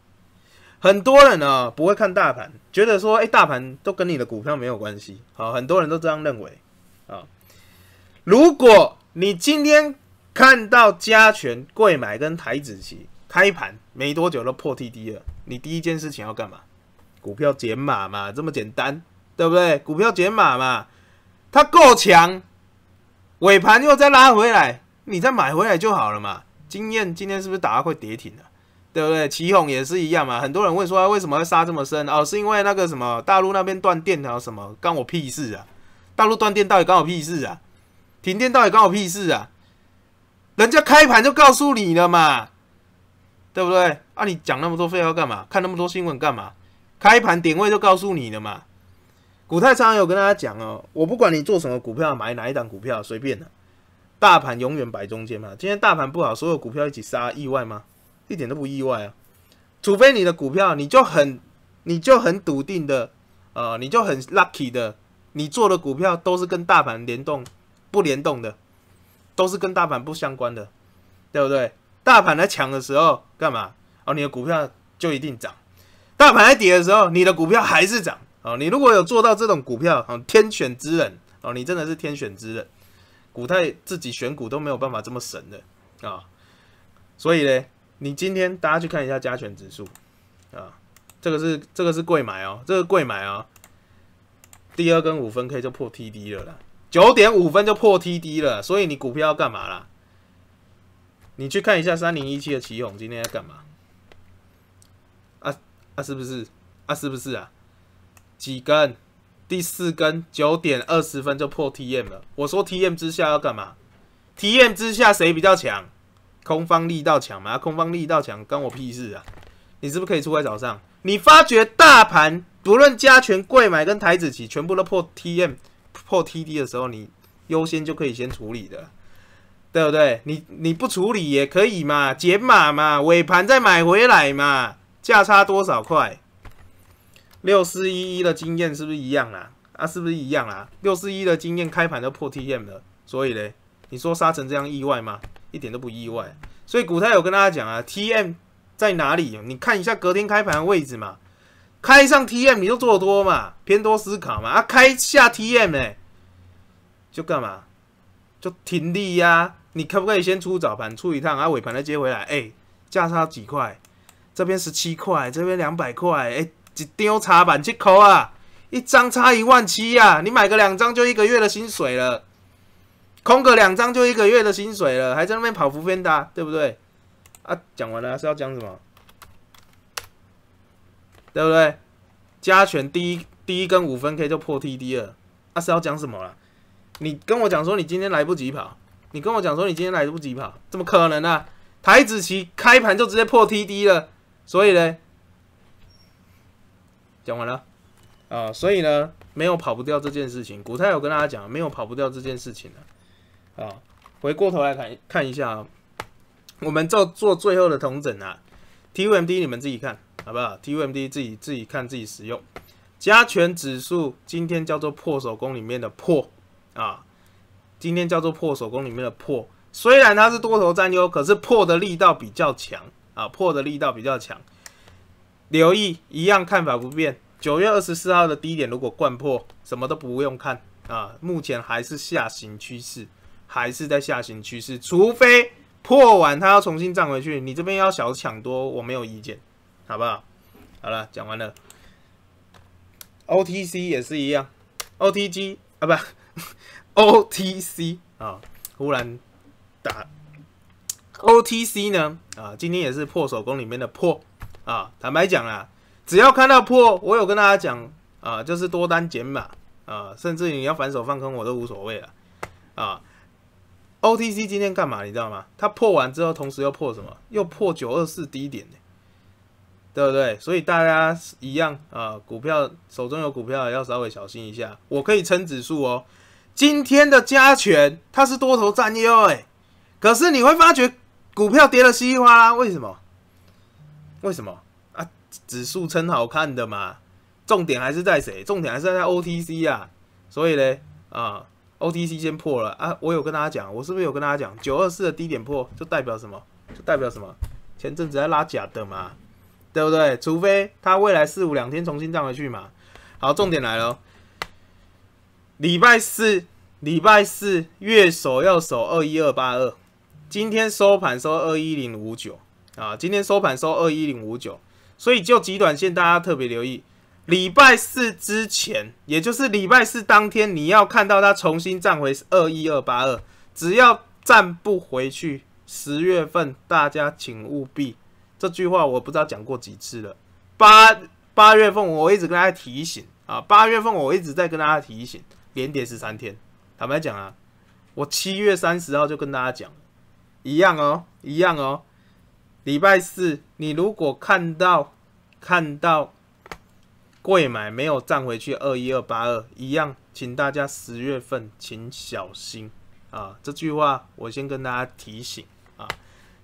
很多人呢不会看大盘，觉得说，哎，大盘都跟你的股票没有关系。好，很多人都这样认为。啊，如果你今天看到加权、贵买跟台子期开盘没多久都破 T D 了。你第一件事情要干嘛？股票减码嘛，这么简单，对不对？股票减码嘛，它够强，尾盘又再拉回来，你再买回来就好了嘛。经验今天是不是打会跌停了？对不对？起哄也是一样嘛。很多人问说，为什么要杀这么深？哦，是因为那个什么大陆那边断电啊什么？关我屁事啊！大陆断电到底关我屁事啊？停电到底关我屁事啊？人家开盘就告诉你了嘛，对不对？啊！你讲那么多废话干嘛？看那么多新闻干嘛？开盘点位就告诉你了嘛。古太仓有跟大家讲哦，我不管你做什么股票，买哪一档股票，随便的。大盘永远摆中间嘛。今天大盘不好，所有股票一起杀，意外吗？一点都不意外啊。除非你的股票，你就很，你就很笃定的，呃，你就很 lucky 的，你做的股票都是跟大盘联动，不联动的，都是跟大盘不相关的，对不对？大盘来抢的时候，干嘛？哦，你的股票就一定涨，大盘在跌的时候，你的股票还是涨。哦，你如果有做到这种股票，哦，天选之人，哦，你真的是天选之人，股太自己选股都没有办法这么神的啊。所以呢，你今天大家去看一下加权指数啊，这个是这个是贵买哦，这个贵买啊，第二根五分 K 就破 TD 了啦，九点五分就破 TD 了，所以你股票要干嘛啦？你去看一下三零一七的启勇今天要干嘛？啊是不是？啊是不是啊？几根？第四根九点二十分就破 T M 了。我说 T M 之下要干嘛？T M 之下谁比较强？空方力道强吗？空方力道强，关我屁事啊！你是不是可以出在早上？你发觉大盘不论加权、贵买跟台子起，全部都破 T M、破 T D 的时候，你优先就可以先处理的，对不对？你你不处理也可以嘛，解码嘛，尾盘再买回来嘛。价差多少块？六四一一的经验是不是一样啦？啊，是不是一样啦？六四一的经验开盘就破 T M 了，所以嘞，你说杀成这样意外吗？一点都不意外。所以股太有跟大家讲啊，T M 在哪里？你看一下隔天开盘的位置嘛，开上 T M 你就做多嘛，偏多思考嘛。啊，开下 T M 哎，就干嘛？就停利呀？你可不可以先出早盘出一趟，啊，尾盘再接回来？哎，价差几块？这边十七块，这边两百块，哎，一丢插板借口啊！一张差一万七呀，你买个两张就一个月的薪水了，空个两张就一个月的薪水了，还在那边跑浮边的，对不对？啊，讲完了，是要讲什么？对不对？加权第一第一根五分 K 就破 T D 了，啊，是要讲什么了？你跟我讲说你今天来不及跑，你跟我讲说你今天来不及跑，怎么可能呢？台子棋开盘就直接破 T D 了。所以呢，讲完了啊，所以呢，没有跑不掉这件事情。古太有跟大家讲，没有跑不掉这件事情的啊。回过头来看看一下啊，我们做做最后的同整啊，T u M D 你们自己看，好不好？T u M D 自己自己看自己使用。加权指数今天叫做破手工里面的破啊，今天叫做破手工里面的破。虽然它是多头占优，可是破的力道比较强。啊，破的力道比较强，留意一样看法不变。九月二十四号的低点如果贯破，什么都不用看啊。目前还是下行趋势，还是在下行趋势，除非破完它要重新涨回去，你这边要小抢多，我没有意见，好不好？好了，讲完了。OTC 也是一样，OTG 啊不，OTC 啊，忽然打 OTC 呢？啊，今天也是破手工里面的破啊！坦白讲啊，只要看到破，我有跟大家讲啊，就是多单减码啊，甚至你要反手放空我都无所谓了啊。OTC 今天干嘛？你知道吗？它破完之后，同时又破什么？又破九二四低点呢，对不对？所以大家一样啊，股票手中有股票要稍微小心一下。我可以撑指数哦，今天的加权它是多头占优哎，可是你会发觉。股票跌了稀里哗啦，为什么？为什么啊？指数撑好看的嘛？重点还是在谁？重点还是在 OTC 啊！所以呢，啊，OTC 先破了啊！我有跟大家讲，我是不是有跟大家讲，九二四的低点破就代表什么？就代表什么？前阵子在拉假的嘛，对不对？除非它未来四五两天重新涨回去嘛。好，重点来了，礼拜四，礼拜四月手要守二一二八二。今天收盘收二一零五九啊，今天收盘收二一零五九，所以就极短线，大家特别留意，礼拜四之前，也就是礼拜四当天，你要看到它重新站回二一二八二，只要站不回去，十月份大家请务必，这句话我不知道讲过几次了，八八月份我一直跟大家提醒啊，八月份我一直在跟大家提醒，连跌十三天，坦白讲啊，我七月三十号就跟大家讲。一样哦，一样哦。礼拜四，你如果看到看到贵买没有涨回去二一二八二，一样，请大家十月份请小心啊！这句话我先跟大家提醒啊。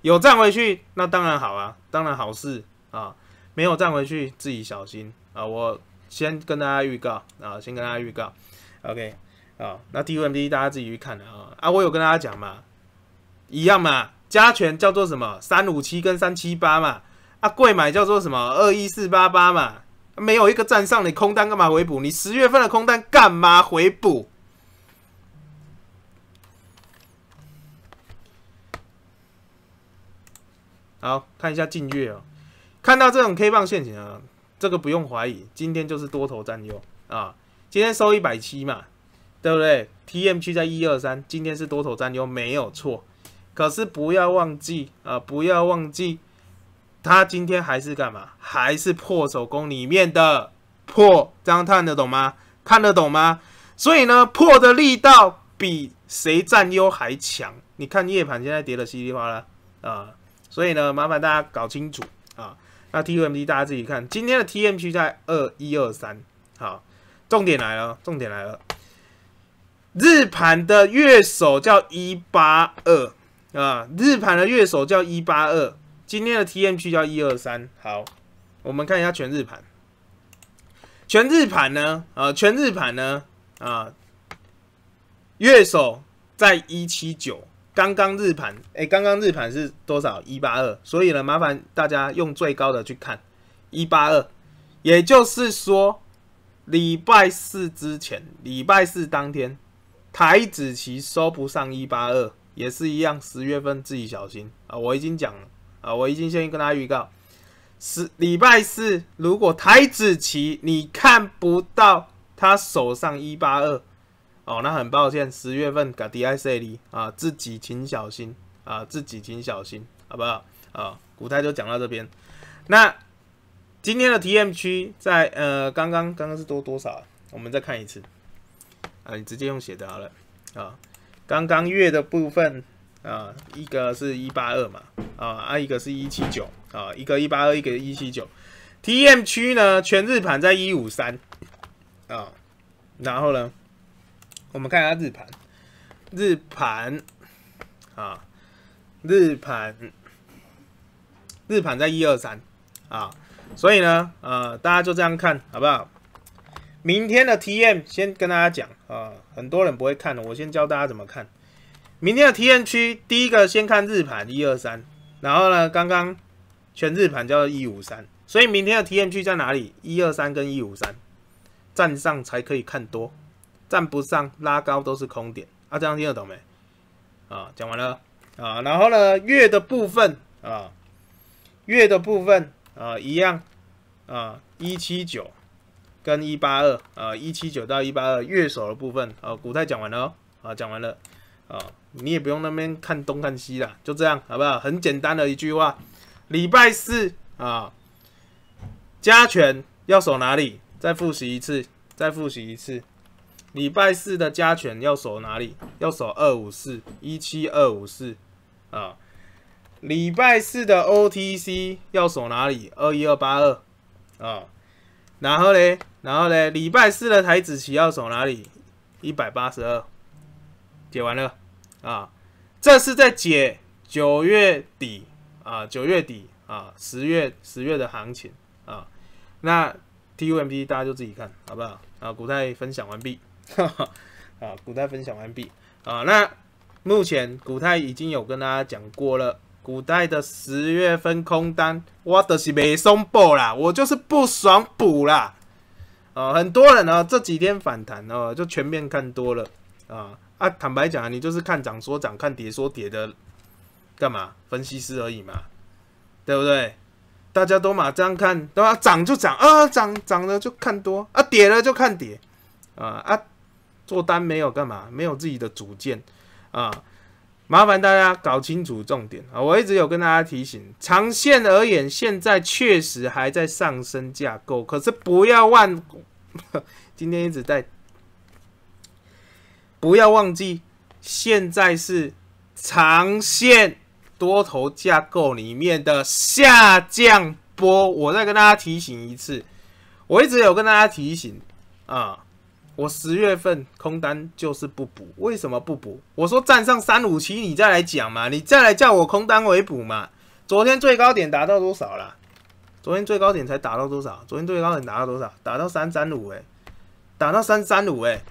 有站回去，那当然好啊，当然好事啊。没有站回去，自己小心啊。我先跟大家预告啊，先跟大家预告。OK，啊，那 TOD 大家自己去看啊。啊，我有跟大家讲嘛。一样嘛，加权叫做什么？三五七跟三七八嘛。啊，贵买叫做什么？二一四八八嘛。没有一个站上你空单干嘛回补？你十月份的空单干嘛回补？好看一下近月哦，看到这种 K 棒陷阱啊，这个不用怀疑，今天就是多头占优啊。今天收一百七嘛，对不对？TM 区在一二三，今天是多头占优，没有错。可是不要忘记啊！不要忘记，他今天还是干嘛？还是破手工里面的破，这样看得懂吗？看得懂吗？所以呢，破的力道比谁占优还强。你看夜盘现在跌的稀里哗啦啊！所以呢，麻烦大家搞清楚啊。那 t m d 大家自己看，今天的 TMP 在二一二三。好，重点来了，重点来了，日盘的月手叫一八二。啊，日盘的月手叫一八二，今天的 TMP 叫一二三。好，我们看一下全日盘。全日盘呢？啊，全日盘呢？啊，月手在一七九。刚刚日盘，哎，刚刚日盘是多少？一八二。所以呢，麻烦大家用最高的去看一八二。也就是说，礼拜四之前，礼拜四当天，台子期收不上一八二。也是一样，十月份自己小心啊！我已经讲了啊，我已经先跟大家预告，十礼拜四如果台子奇你看不到他手上一八二，哦，那很抱歉，十月份搞 D I C 离啊，自己请小心啊，自己请小心，好不好啊？股台就讲到这边。那今天的 T M 区在呃，刚刚刚刚是多多少？我们再看一次啊，你直接用写的好了啊。刚刚月的部分啊，一个是一八二嘛，啊啊一个是一七九，啊一个一八二，一个一七九。T M 区呢，全日盘在一五三啊，然后呢，我们看一下日盘，日盘啊，日盘，日盘在一二三啊，所以呢，呃，大家就这样看好不好？明天的 T M 先跟大家讲啊。很多人不会看的，我先教大家怎么看。明天的体验区，第一个先看日盘一二三，然后呢，刚刚全日盘叫做一五三，所以明天的体验区在哪里？一二三跟一五三站上才可以看多，站不上拉高都是空点。啊，这样听得懂没？啊，讲完了啊，然后呢月的部分啊，月的部分啊，一样啊，一七九。跟一八二，呃，一七九到一八二，月手的部分，呃，股太讲完了，啊，讲完了，啊，你也不用那边看东看西啦，就这样，好不好？很简单的一句话，礼拜四啊，加权要守哪里？再复习一次，再复习一次，礼拜四的加权要守哪里？要守二五四一七二五四，啊，礼拜四的 OTC 要守哪里？二一二八二，啊。然后嘞，然后嘞，礼拜四的台子棋要走哪里？一百八十二，解完了啊！这是在解九月底啊，九月底啊，十月十月的行情啊。那 T U M P 大家就自己看，好不好？啊，股太分享完毕，啊，股太分享完毕。啊，那目前股太已经有跟大家讲过了。古代的十月份空单，我都是没松补啦，我就是不爽补啦。啊，很多人呢这几天反弹呢，就全面看多了啊啊！坦白讲，你就是看涨说涨，看跌说跌的，干嘛？分析师而已嘛，对不对？大家都嘛这样看，都要涨就涨啊，涨涨了就看多啊，跌了就看跌啊啊！做单没有干嘛？没有自己的主见啊。麻烦大家搞清楚重点啊！我一直有跟大家提醒，长线而言，现在确实还在上升架构，可是不要忘，今天一直在，不要忘记，现在是长线多头架构里面的下降波。我再跟大家提醒一次，我一直有跟大家提醒啊。我十月份空单就是不补，为什么不补？我说站上三五七你再来讲嘛，你再来叫我空单回补嘛。昨天最高点达到多少了？昨天最高点才达到多少？昨天最高点达到多少？达到三三五哎，达到三三五哎。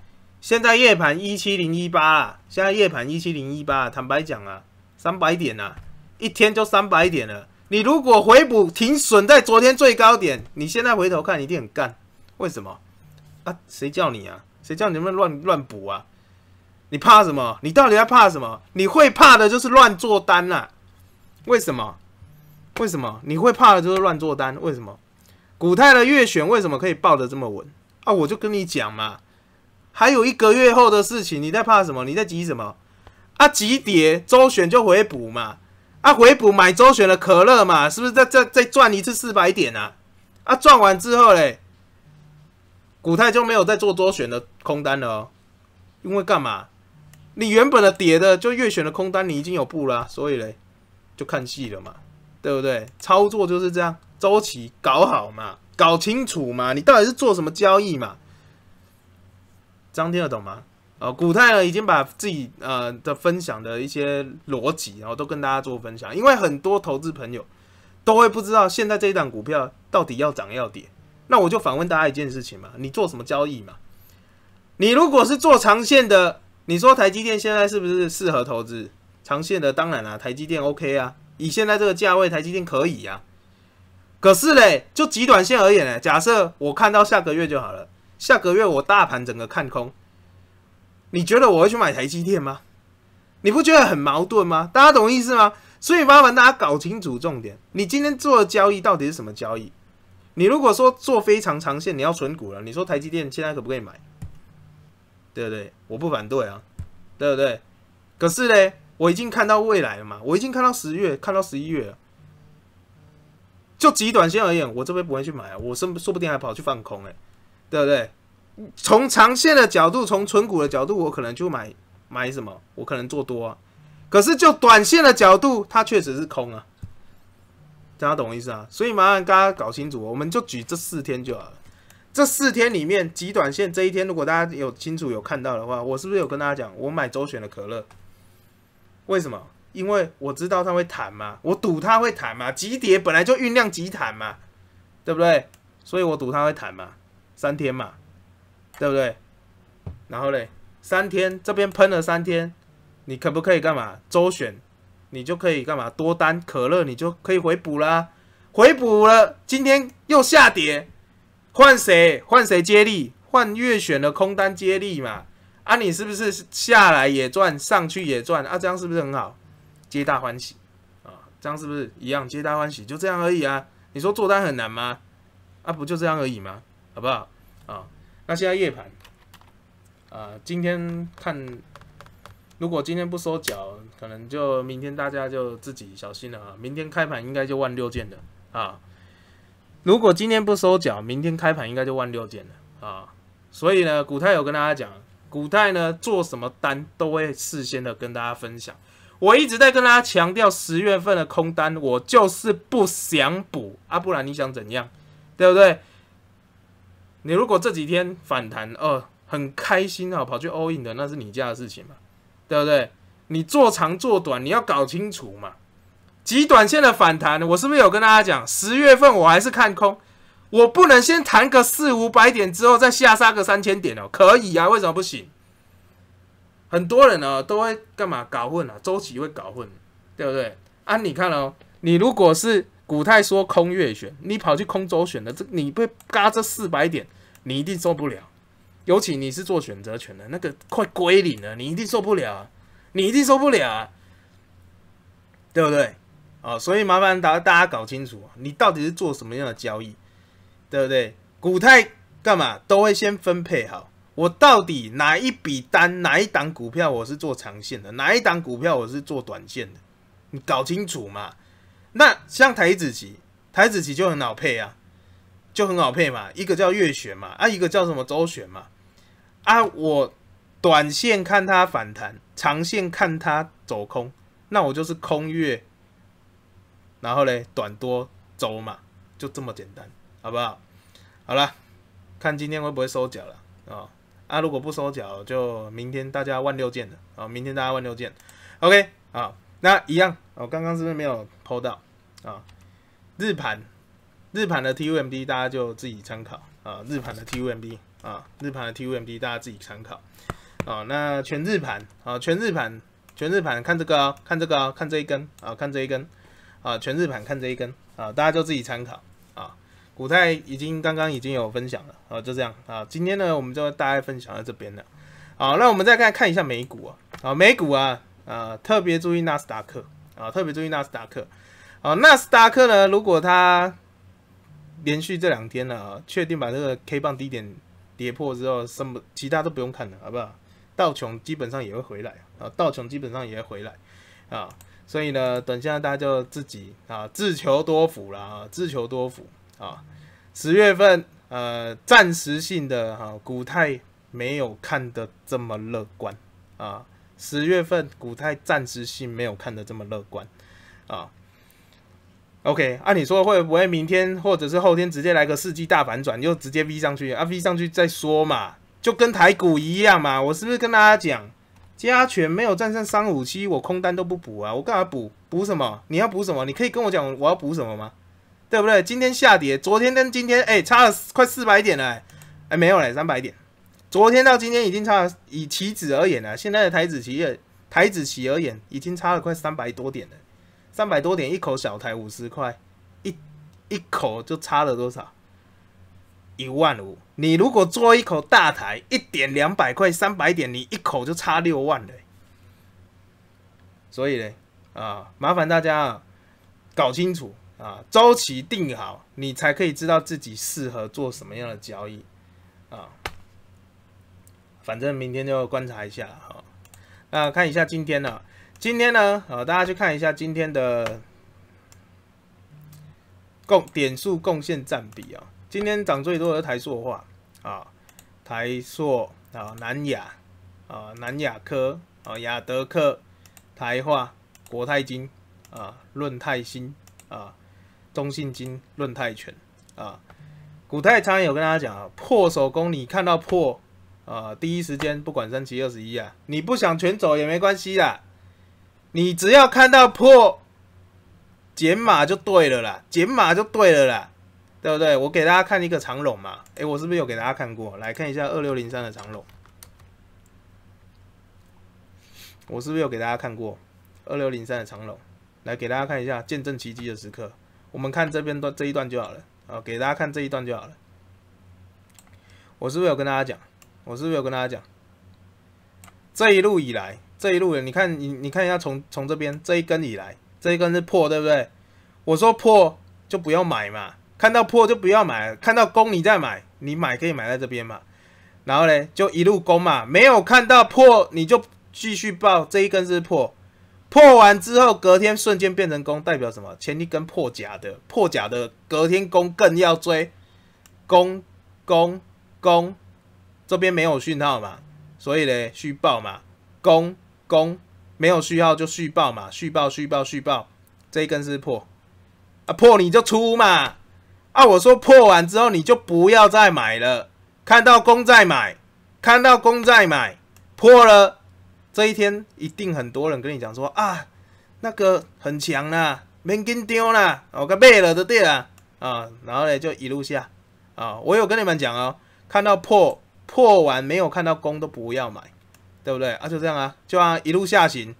现在夜盘一七零一八啊，现在夜盘一七零一八。坦白讲啊，三百点啊，一天就三百点了。你如果回补停损在昨天最高点，你现在回头看一定很干，为什么？谁叫你啊？谁叫你不能乱乱补啊？你怕什么？你到底在怕什么？你会怕的就是乱做单呐？为什么？为什么？你会怕的就是乱做单？为什么？股泰的月选为什么可以报的这么稳啊？我就跟你讲嘛，还有一个月后的事情，你在怕什么？你在急什么？啊，急跌周选就回补嘛？啊，回补买周选的可乐嘛？是不是再再再赚一次四百点啊？啊，赚完之后嘞？古泰就没有在做多选的空单了哦，因为干嘛？你原本的叠的就月选的空单，你已经有布了，所以嘞，就看戏了嘛，对不对？操作就是这样，周期搞好嘛，搞清楚嘛，你到底是做什么交易嘛？张听得懂吗？呃，古泰呢已经把自己呃的分享的一些逻辑，然后都跟大家做分享，因为很多投资朋友都会不知道现在这一档股票到底要涨要跌。那我就反问大家一件事情嘛，你做什么交易嘛？你如果是做长线的，你说台积电现在是不是适合投资长线的？当然啦，台积电 OK 啊，以现在这个价位，台积电可以啊。可是嘞，就极短线而言嘞，假设我看到下个月就好了，下个月我大盘整个看空，你觉得我会去买台积电吗？你不觉得很矛盾吗？大家懂意思吗？所以麻烦大家搞清楚重点，你今天做的交易到底是什么交易？你如果说做非常长线，你要存股了。你说台积电现在可不可以买？对不对？我不反对啊，对不对？可是嘞，我已经看到未来了嘛，我已经看到十月，看到十一月了。就极短线而言，我这边不会去买，啊，我说说不定还跑去放空哎，对不对？从长线的角度，从存股的角度，我可能就买买什么，我可能做多。可是就短线的角度，它确实是空啊。大家懂我意思啊？所以麻烦大家搞清楚，我们就举这四天就好了。这四天里面，极短线这一天，如果大家有清楚有看到的话，我是不是有跟大家讲，我买周选的可乐？为什么？因为我知道它会弹嘛，我赌它会弹嘛。急跌本来就酝酿急弹嘛，对不对？所以我赌它会弹嘛，三天嘛，对不对？然后嘞，三天这边喷了三天，你可不可以干嘛周选？你就可以干嘛多单可乐，你就可以回补啦，回补了，今天又下跌，换谁换谁接力，换月选的空单接力嘛？啊，你是不是下来也赚，上去也赚？啊，这样是不是很好？皆大欢喜啊，这样是不是一样皆大欢喜？就这样而已啊，你说做单很难吗？啊，不就这样而已吗？好不好？啊，那现在夜盘，啊，今天看。如果今天不收脚，可能就明天大家就自己小心了啊！明天开盘应该就万六件的啊！如果今天不收脚，明天开盘应该就万六件的啊！所以呢，古泰有跟大家讲，古泰呢做什么单都会事先的跟大家分享。我一直在跟大家强调，十月份的空单我就是不想补啊，不然你想怎样？对不对？你如果这几天反弹，呃，很开心啊，跑去 all in 的，那是你家的事情嘛。对不对？你做长做短，你要搞清楚嘛。极短线的反弹，我是不是有跟大家讲？十月份我还是看空，我不能先弹个四五百点之后再下杀个三千点哦。可以啊，为什么不行？很多人呢都会干嘛搞混啊？周期会搞混，对不对啊？你看哦，你如果是股太说空月选，你跑去空周选的，这你被嘎这四百点，你一定受不了。尤其你是做选择权的那个快归零了，你一定受不了，你一定受不了，对不对？啊，所以麻烦大大家搞清楚，你到底是做什么样的交易，对不对？股太干嘛都会先分配好，我到底哪一笔单哪一档股票我是做长线的，哪一档股票我是做短线的，你搞清楚嘛？那像台子棋，台子棋就很好配啊，就很好配嘛，一个叫月选嘛，啊，一个叫什么周选嘛。啊，我短线看它反弹，长线看它走空，那我就是空月，然后嘞短多走嘛，就这么简单，好不好？好了，看今天会不会收脚了啊？啊，如果不收脚，就明天大家万六见的啊，明天大家万六见，OK 啊？那一样，我刚刚是不是没有抛到啊？日盘日盘的 TUMD 大家就自己参考啊，日盘的 TUMD。啊，日盘的 TVMD 大家自己参考。啊。那全日盘，啊全日盘，全日盘看这个看这个看这一根啊，看这一根，啊全日盘看这一根啊，大家就自己参考啊。股态已经刚刚已经有分享了，啊就这样啊。今天呢，我们就大概分享到这边了。好，那我们再看看一下美股啊，啊美股啊，啊，特别注意纳斯达克啊，特别注意纳斯达克。好，纳斯达克呢，如果它连续这两天呢，确定把这个 K 棒低点。跌破之后，什么其他都不用看了，好不好？道琼基本上也会回来啊，道琼基本上也会回来啊，所以呢，等下大家就自己啊自求多福了啊，自求多福啊。十月份呃，暂时性的哈股泰没有看的这么乐观啊，十月份股泰暂时性没有看的这么乐观啊。OK，按你说会不会明天或者是后天直接来个世纪大反转，就直接 V 上去？啊，V 上去再说嘛，就跟台股一样嘛。我是不是跟大家讲，加权没有战胜三五七，我空单都不补啊，我干嘛补？补什么？你要补什么？你可以跟我讲我要补什么吗？对不对？今天下跌，昨天跟今天哎差了快四百点了，哎没有嘞，三百点。昨天到今天已经差了以棋子而言啊，现在的台棋期台子棋而言已经差了快三百多点了。三百多点一口小台五十块，一一口就差了多少？一万五。你如果做一口大台，一点两百块，三百点你一口就差六万了。所以呢，啊，麻烦大家啊，搞清楚啊，周期定好，你才可以知道自己适合做什么样的交易啊。反正明天就要观察一下哈，啊，看一下今天呢。今天呢，呃，大家去看一下今天的共点数贡献占比啊。今天涨最多的是台塑化啊，台塑啊，南亚啊，南亚科啊，亚德科，台化，国泰金啊，论泰新啊，中信金，论泰全啊。古泰昌有跟大家讲啊，破手工你看到破啊，第一时间不管三七二十一啊，你不想全走也没关系啦。你只要看到破减码就对了啦，减码就对了啦，对不对？我给大家看一个长龙嘛，哎，我是不是有给大家看过？来看一下二六零三的长龙，我是不是有给大家看过二六零三的长龙？来给大家看一下见证奇迹的时刻，我们看这边段这一段就好了啊，给大家看这一段就好了。我是不是有跟大家讲？我是不是有跟大家讲？这一路以来。这一路的，你看你你看一下，从从这边这一根以来，这一根是破，对不对？我说破就不要买嘛，看到破就不要买，看到攻你再买，你买可以买在这边嘛。然后嘞就一路攻嘛，没有看到破你就继续报。这一根是破，破完之后隔天瞬间变成攻，代表什么？前一根破甲的，破甲的隔天攻更要追攻攻攻，这边没有讯号嘛，所以嘞虚报嘛攻。攻没有需号就续报嘛，续报续报续报，这一根是破啊，破你就出嘛啊！我说破完之后你就不要再买了，看到攻再买，看到攻再买破了，这一天一定很多人跟你讲说啊，那个很强啦，没跟丢啦，我该卖了都对啦啊，然后呢就一路下啊，我有跟你们讲哦，看到破破完没有看到攻都不要买。对不对啊？就这样啊，就按一路下行，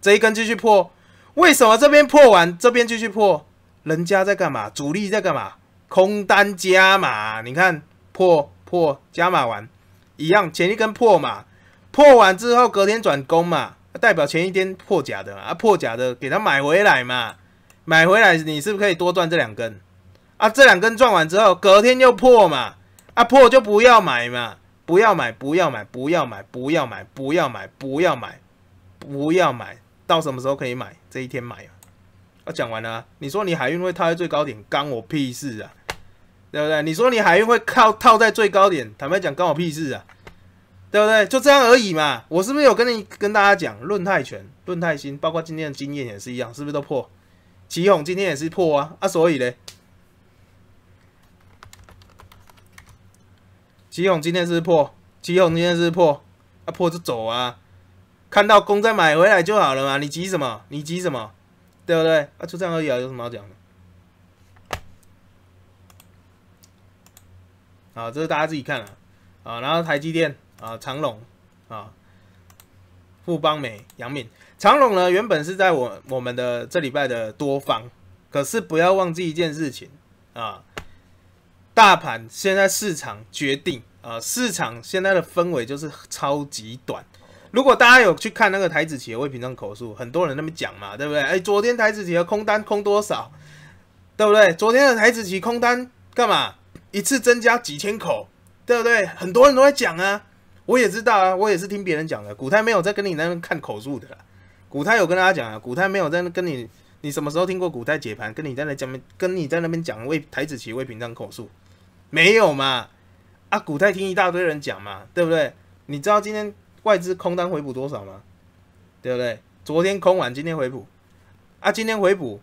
这一根继续破。为什么这边破完，这边继续破？人家在干嘛？主力在干嘛？空单加码。你看破破加码完，一样前一根破嘛，破完之后隔天转攻嘛，代表前一天破假的啊，破假的给他买回来嘛，买回来你是不是可以多赚这两根？啊，这两根赚完之后隔天又破嘛，啊破就不要买嘛。不要买，不要买，不要买，不要买，不要买，不要买，不要买到什么时候可以买？这一天买啊！我讲完了。你说你海运会套在最高点，关我屁事啊，对不对？你说你海运会套套在最高点，坦白讲，关我屁事啊，对不对？就这样而已嘛。我是不是有跟你跟大家讲论泰拳、论泰新，包括今天的经验也是一样，是不是都破？祁弘今天也是破啊。啊，所以嘞，吉永今天是破，吉永今天是破，啊破就走啊，看到空再买回来就好了嘛，你急什么？你急什么？对不对？啊，就这样而已啊，有什么好讲的？啊，这是大家自己看啊，啊，然后台积电啊，长隆啊，富邦美杨敏，长隆呢原本是在我我们的这礼拜的多方，可是不要忘记一件事情啊。大盘现在市场决定啊，市场现在的氛围就是超级短。如果大家有去看那个台子企的未平仓口述，很多人那么讲嘛，对不对？哎，昨天台子企的空单空多少，对不对？昨天的台子企空单干嘛？一次增加几千口，对不对？很多人都在讲啊，我也知道啊，我也是听别人讲的。股台没有在跟你那边看口述的啦，股台有跟大家讲啊，股台没有在跟你。你什么时候听过古代解盘？跟你在那讲，跟你在那边讲为台子棋为平常口述，没有嘛？啊，古代听一大堆人讲嘛，对不对？你知道今天外资空单回补多少吗？对不对？昨天空完，今天回补，啊，今天回补，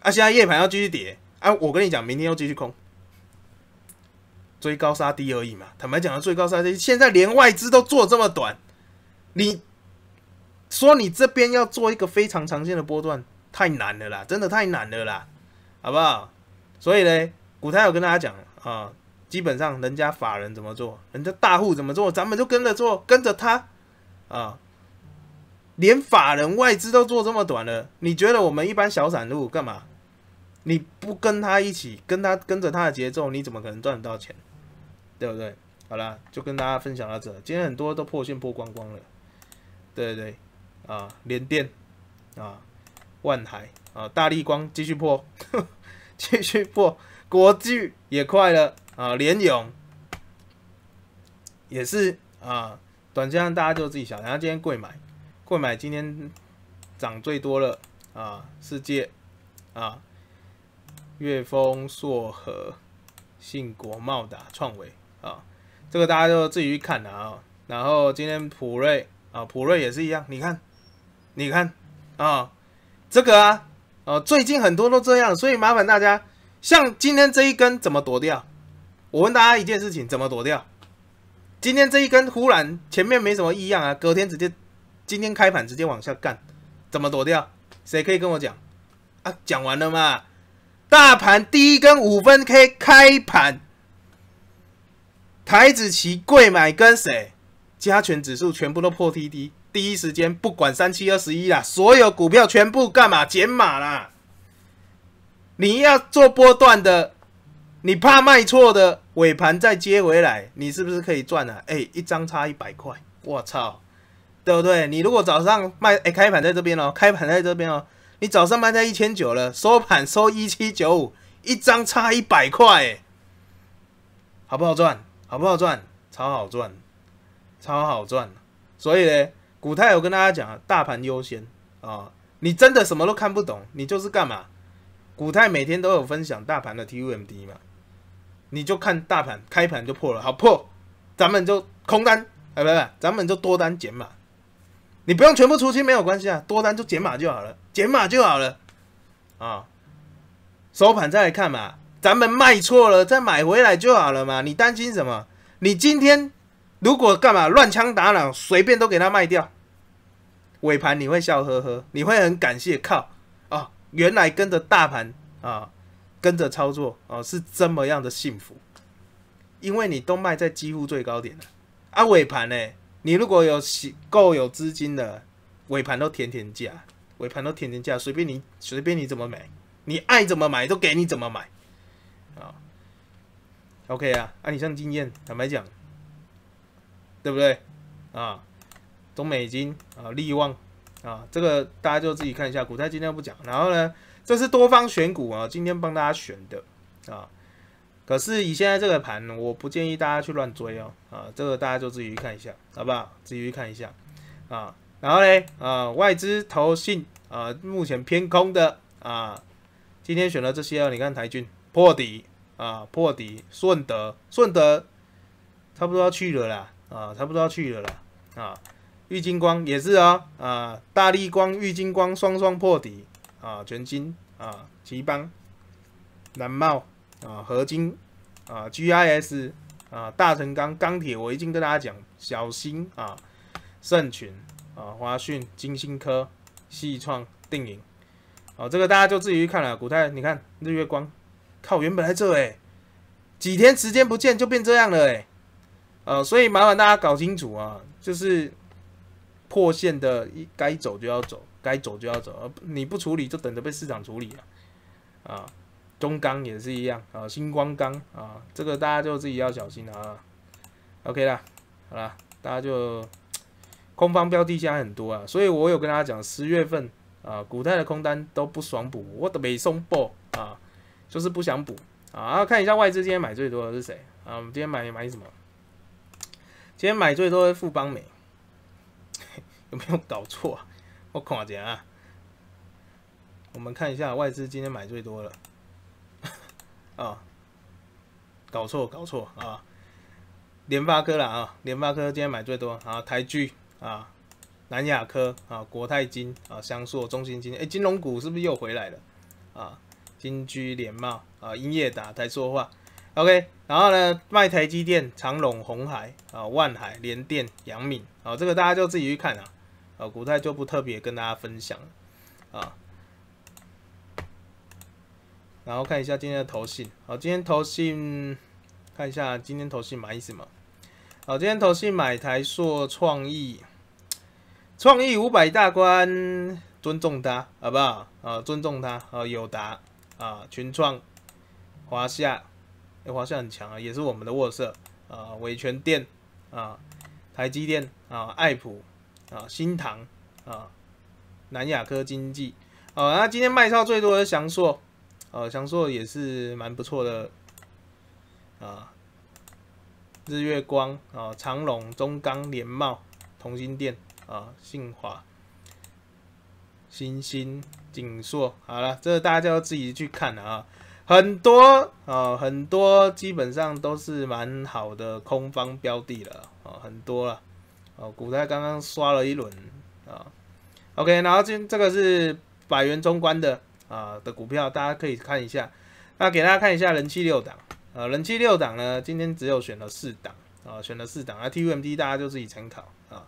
啊，现在夜盘要继续跌，啊，我跟你讲，明天要继续空，追高杀低而已嘛。坦白讲，追高杀低，现在连外资都做这么短，你说你这边要做一个非常长线的波段？太难了啦，真的太难了啦，好不好？所以呢，股泰有跟大家讲啊，基本上人家法人怎么做，人家大户怎么做，咱们就跟着做，跟着他啊。连法人外资都做这么短了，你觉得我们一般小散户干嘛？你不跟他一起，跟他跟着他的节奏，你怎么可能赚得到钱？对不对？好了，就跟大家分享到这。今天很多都破线破光光了，对对啊，连电啊。万海啊，大立光继续破，继续破，国巨也快了啊，联勇也是啊，短线上大家就自己想。然后今天贵买，贵买今天涨最多了啊，世界啊，岳峰、硕和信国茂达、创维啊，这个大家就自己去看啊。然后今天普瑞啊，普瑞也是一样，你看，你看啊。这个啊，呃，最近很多都这样，所以麻烦大家，像今天这一根怎么躲掉？我问大家一件事情，怎么躲掉？今天这一根忽然前面没什么异样啊，隔天直接今天开盘直接往下干，怎么躲掉？谁可以跟我讲？啊，讲完了吗？大盘第一根五分 K 开盘，台子期贵买跟谁？加权指数全部都破 T D。第一时间不管三七二十一啦，所有股票全部干嘛减码啦？你要做波段的，你怕卖错的，尾盘再接回来，你是不是可以赚了？哎，一张差一百块，我操，对不对？你如果早上卖，哎，开盘在这边哦，开盘在这边哦，你早上卖在一千九了，收盘收一七九五，一张差一百块，好不好赚？好不好赚？超好赚，超好赚，所以嘞。股太，我跟大家讲啊，大盘优先啊，你真的什么都看不懂，你就是干嘛？股太每天都有分享大盘的 TUMD 嘛，你就看大盘开盘就破了，好破，咱们就空单啊，不不，咱们就多单减码，你不用全部出去没有关系啊，多单就减码就好了，减码就好了啊，收盘再来看嘛，咱们卖错了再买回来就好了嘛，你担心什么？你今天。如果干嘛乱枪打鸟，随便都给他卖掉，尾盘你会笑呵呵，你会很感谢。靠，哦，原来跟着大盘啊，跟着操作哦，是这么样的幸福，因为你都卖在几乎最高点了。啊，尾盘呢？你如果有够有资金的，尾盘都填填价，尾盘都填填价，随便你随便你怎么买，你爱怎么买都给你怎么买。啊，OK 啊，按以上经验，坦白讲。对不对？啊，中美金啊，利旺啊，这个大家就自己看一下，股债今天不讲。然后呢，这是多方选股啊，今天帮大家选的啊。可是以现在这个盘，我不建议大家去乱追哦啊。这个大家就自己去看一下，好不好？自己去看一下啊。然后呢，啊，外资投信啊，目前偏空的啊。今天选了这些哦，你看台军破底啊，破底顺德顺德差不多要去了啦。啊，差不多要去了啦！啊，玉金光也是啊，啊，大力光、玉金光双双破底啊，全金啊，奇邦、南茂啊，合金啊，GIS 啊，大成钢钢铁，我已经跟大家讲，小心啊，圣群啊，华讯、金星科、细创、电影，哦，这个大家就自己去看了。古泰，你看日月光，靠，原本来这诶，几天时间不见就变这样了，哎。呃，所以麻烦大家搞清楚啊，就是破线的一该走就要走，该走就要走，你不处理就等着被市场处理了啊。中钢也是一样啊，星光钢啊，这个大家就自己要小心啊。OK 啦，好啦，大家就空方标的现在很多啊，所以我有跟大家讲，十月份啊，古代的空单都不爽补，我的没送爆啊，就是不想补啊。看一下外资今天买最多的是谁啊？我们今天买买什么？今天买最多的富邦美，有没有搞错？我看一下啊，我们看一下外资今天买最多了啊，搞错搞错啊，联发科了啊，联发科今天买最多啊，台积啊，南亚科啊，国泰金啊，香硕、中芯金，哎，金融股是不是又回来了啊？金居联茂啊，英业达、台塑化。OK，然后呢，卖台积电、长隆、红海啊、万海、联电、杨敏啊，这个大家就自己去看啦。啊，股泰就不特别跟大家分享了啊。然后看一下今天的投信，好，今天投信看一下今天投信买什么？好，今天投信买台硕创意，创意五百大关，尊重他好不好？啊，尊重他啊，友达啊，群创、华夏。华硕很强啊，也是我们的卧色啊，伟权电啊，台积电啊，爱普啊，新唐啊，南亚科经济啊，那今天卖超最多的翔硕，呃，翔硕也是蛮不错的啊，日月光啊，长隆中钢联茂同心电啊，信华新欣锦硕，好了，这个大家就要自己去看了啊。很多啊，很多基本上都是蛮好的空方标的了啊，很多了哦，股代刚刚刷了一轮啊，OK，然后今这个是百元中关的啊的股票，大家可以看一下。那给大家看一下人气六档啊，人气六档呢，今天只有选了四档啊，选了四档啊 t v m d 大家就自己参考啊。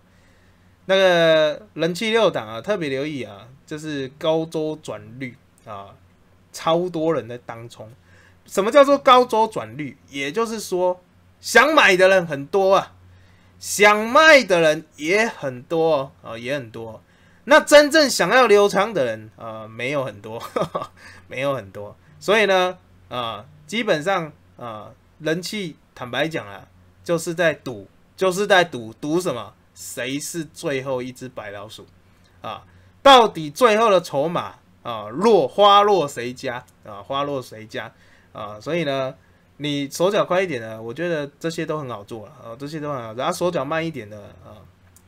那个人气六档啊，特别留意啊，就是高周转率啊。超多人在当冲，什么叫做高周转率？也就是说，想买的人很多啊，想卖的人也很多啊，也很多。那真正想要留仓的人啊，没有很多，没有很多。所以呢，啊，基本上啊，人气，坦白讲啊，就是在赌，就是在赌，赌什么？谁是最后一只白老鼠？啊，到底最后的筹码？啊，落花落谁家啊？花落谁家啊？所以呢，你手脚快一点的，我觉得这些都很好做啊，这些都很好然后手脚慢一点的啊，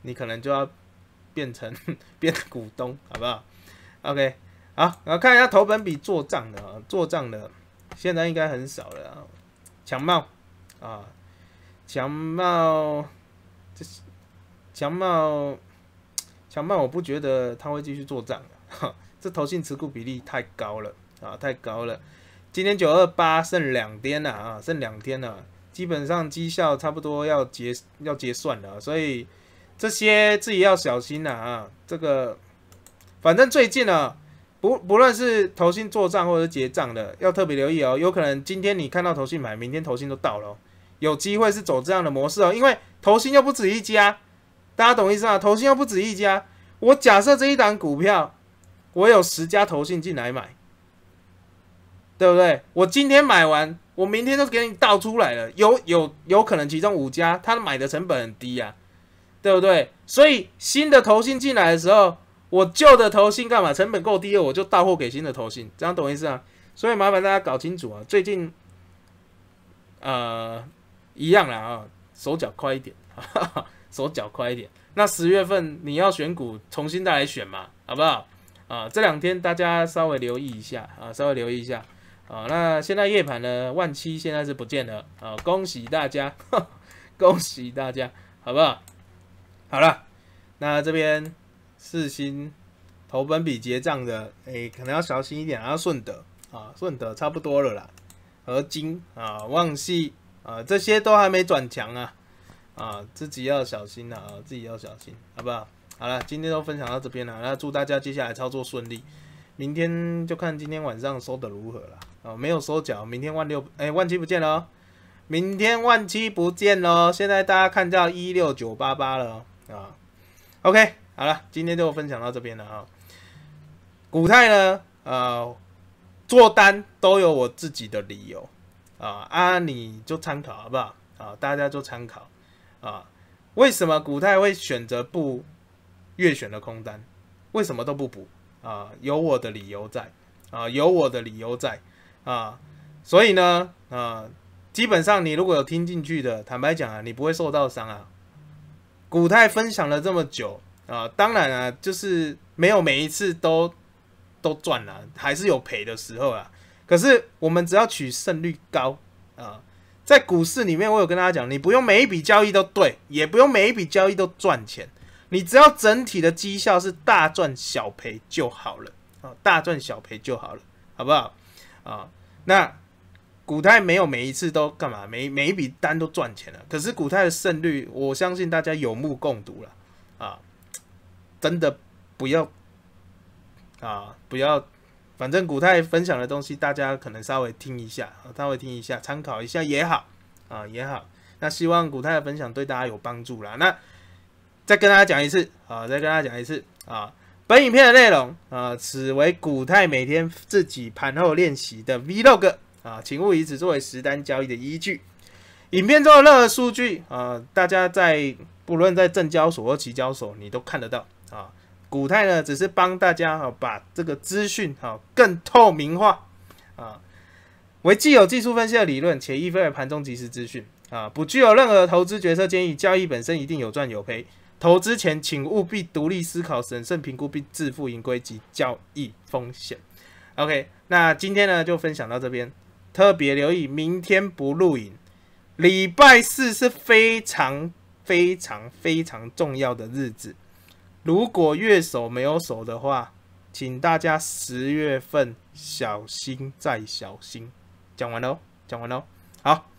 你可能就要变成 变股东，好不好？OK，好，然后看一下头本笔做账的啊，做账的现在应该很少了。强茂啊，强茂，这是强茂，强茂，我不觉得他会继续做账的。这投信持股比例太高了啊，太高了！今天九二八剩两天了啊，剩两天了，基本上绩效差不多要结要结算了，所以这些自己要小心了啊！这个反正最近呢，不不论是投信做账或者结账的，要特别留意哦。有可能今天你看到投信买，明天投信都到了，有机会是走这样的模式哦。因为投信又不止一家，大家懂意思啊？投信又不止一家，我假设这一档股票。我有十家投信进来买，对不对？我今天买完，我明天就给你倒出来了。有有有可能其中五家他买的成本很低呀，对不对？所以新的投信进来的时候，我旧的投信干嘛？成本够低了，我就到货给新的投信，这样懂意思啊？所以麻烦大家搞清楚啊！最近，呃，一样啦啊，手脚快一点，手脚快一点。那十月份你要选股，重新再来选嘛，好不好？啊，这两天大家稍微留意一下啊，稍微留意一下啊。那现在夜盘呢，万七现在是不见了啊，恭喜大家，恭喜大家，好不好？好了，那这边四星投本比结账的，哎，可能要小心一点啊。顺德啊，顺德差不多了啦。合金啊，旺系啊，这些都还没转强啊啊，自己要小心啊，自己要小心，好不好？好了，今天都分享到这边了，那祝大家接下来操作顺利。明天就看今天晚上收的如何了啊，没有收脚，明天万六哎，万七不见喽，明天万七不见喽。现在大家看到一六九八八了啊，OK，好了，今天就分享到这边了啊。古泰呢，呃，做单都有我自己的理由啊，啊，你就参考好不好啊？大家就参考啊，为什么古泰会选择不？月选的空单，为什么都不补啊？有我的理由在啊，有我的理由在啊，所以呢啊，基本上你如果有听进去的，坦白讲啊，你不会受到伤啊。股太分享了这么久啊，当然啊，就是没有每一次都都赚啊，还是有赔的时候啊。可是我们只要取胜率高啊，在股市里面，我有跟大家讲，你不用每一笔交易都对，也不用每一笔交易都赚钱。你只要整体的绩效是大赚小赔就好了啊，大赚小赔就好了，好不好？啊，那股太没有每一次都干嘛，每每一笔单都赚钱了。可是股太的胜率，我相信大家有目共睹了啊。真的不要啊，不要，反正股太分享的东西，大家可能稍微听一下，稍微听一下，参考一下也好啊也好。那希望股太的分享对大家有帮助啦。那。再跟大家讲一次啊！再跟大家讲一次啊！本影片的内容啊，此为古泰每天自己盘后练习的 Vlog 啊，请勿以此作为实单交易的依据。影片中的任何数据啊，大家在不论在证交所或期交所，你都看得到啊。古泰呢，只是帮大家哈把这个资讯哈更透明化啊。为既有技术分析的理论且亦非盘中即时资讯啊，不具有任何投资决策建议。交易本身一定有赚有赔。投资前，请务必独立思考、审慎评估并自负盈亏及交易风险。OK，那今天呢就分享到这边。特别留意，明天不录影，礼拜四是非常非常非常重要的日子。如果月手没有守的话，请大家十月份小心再小心。讲完喽，讲完喽，好。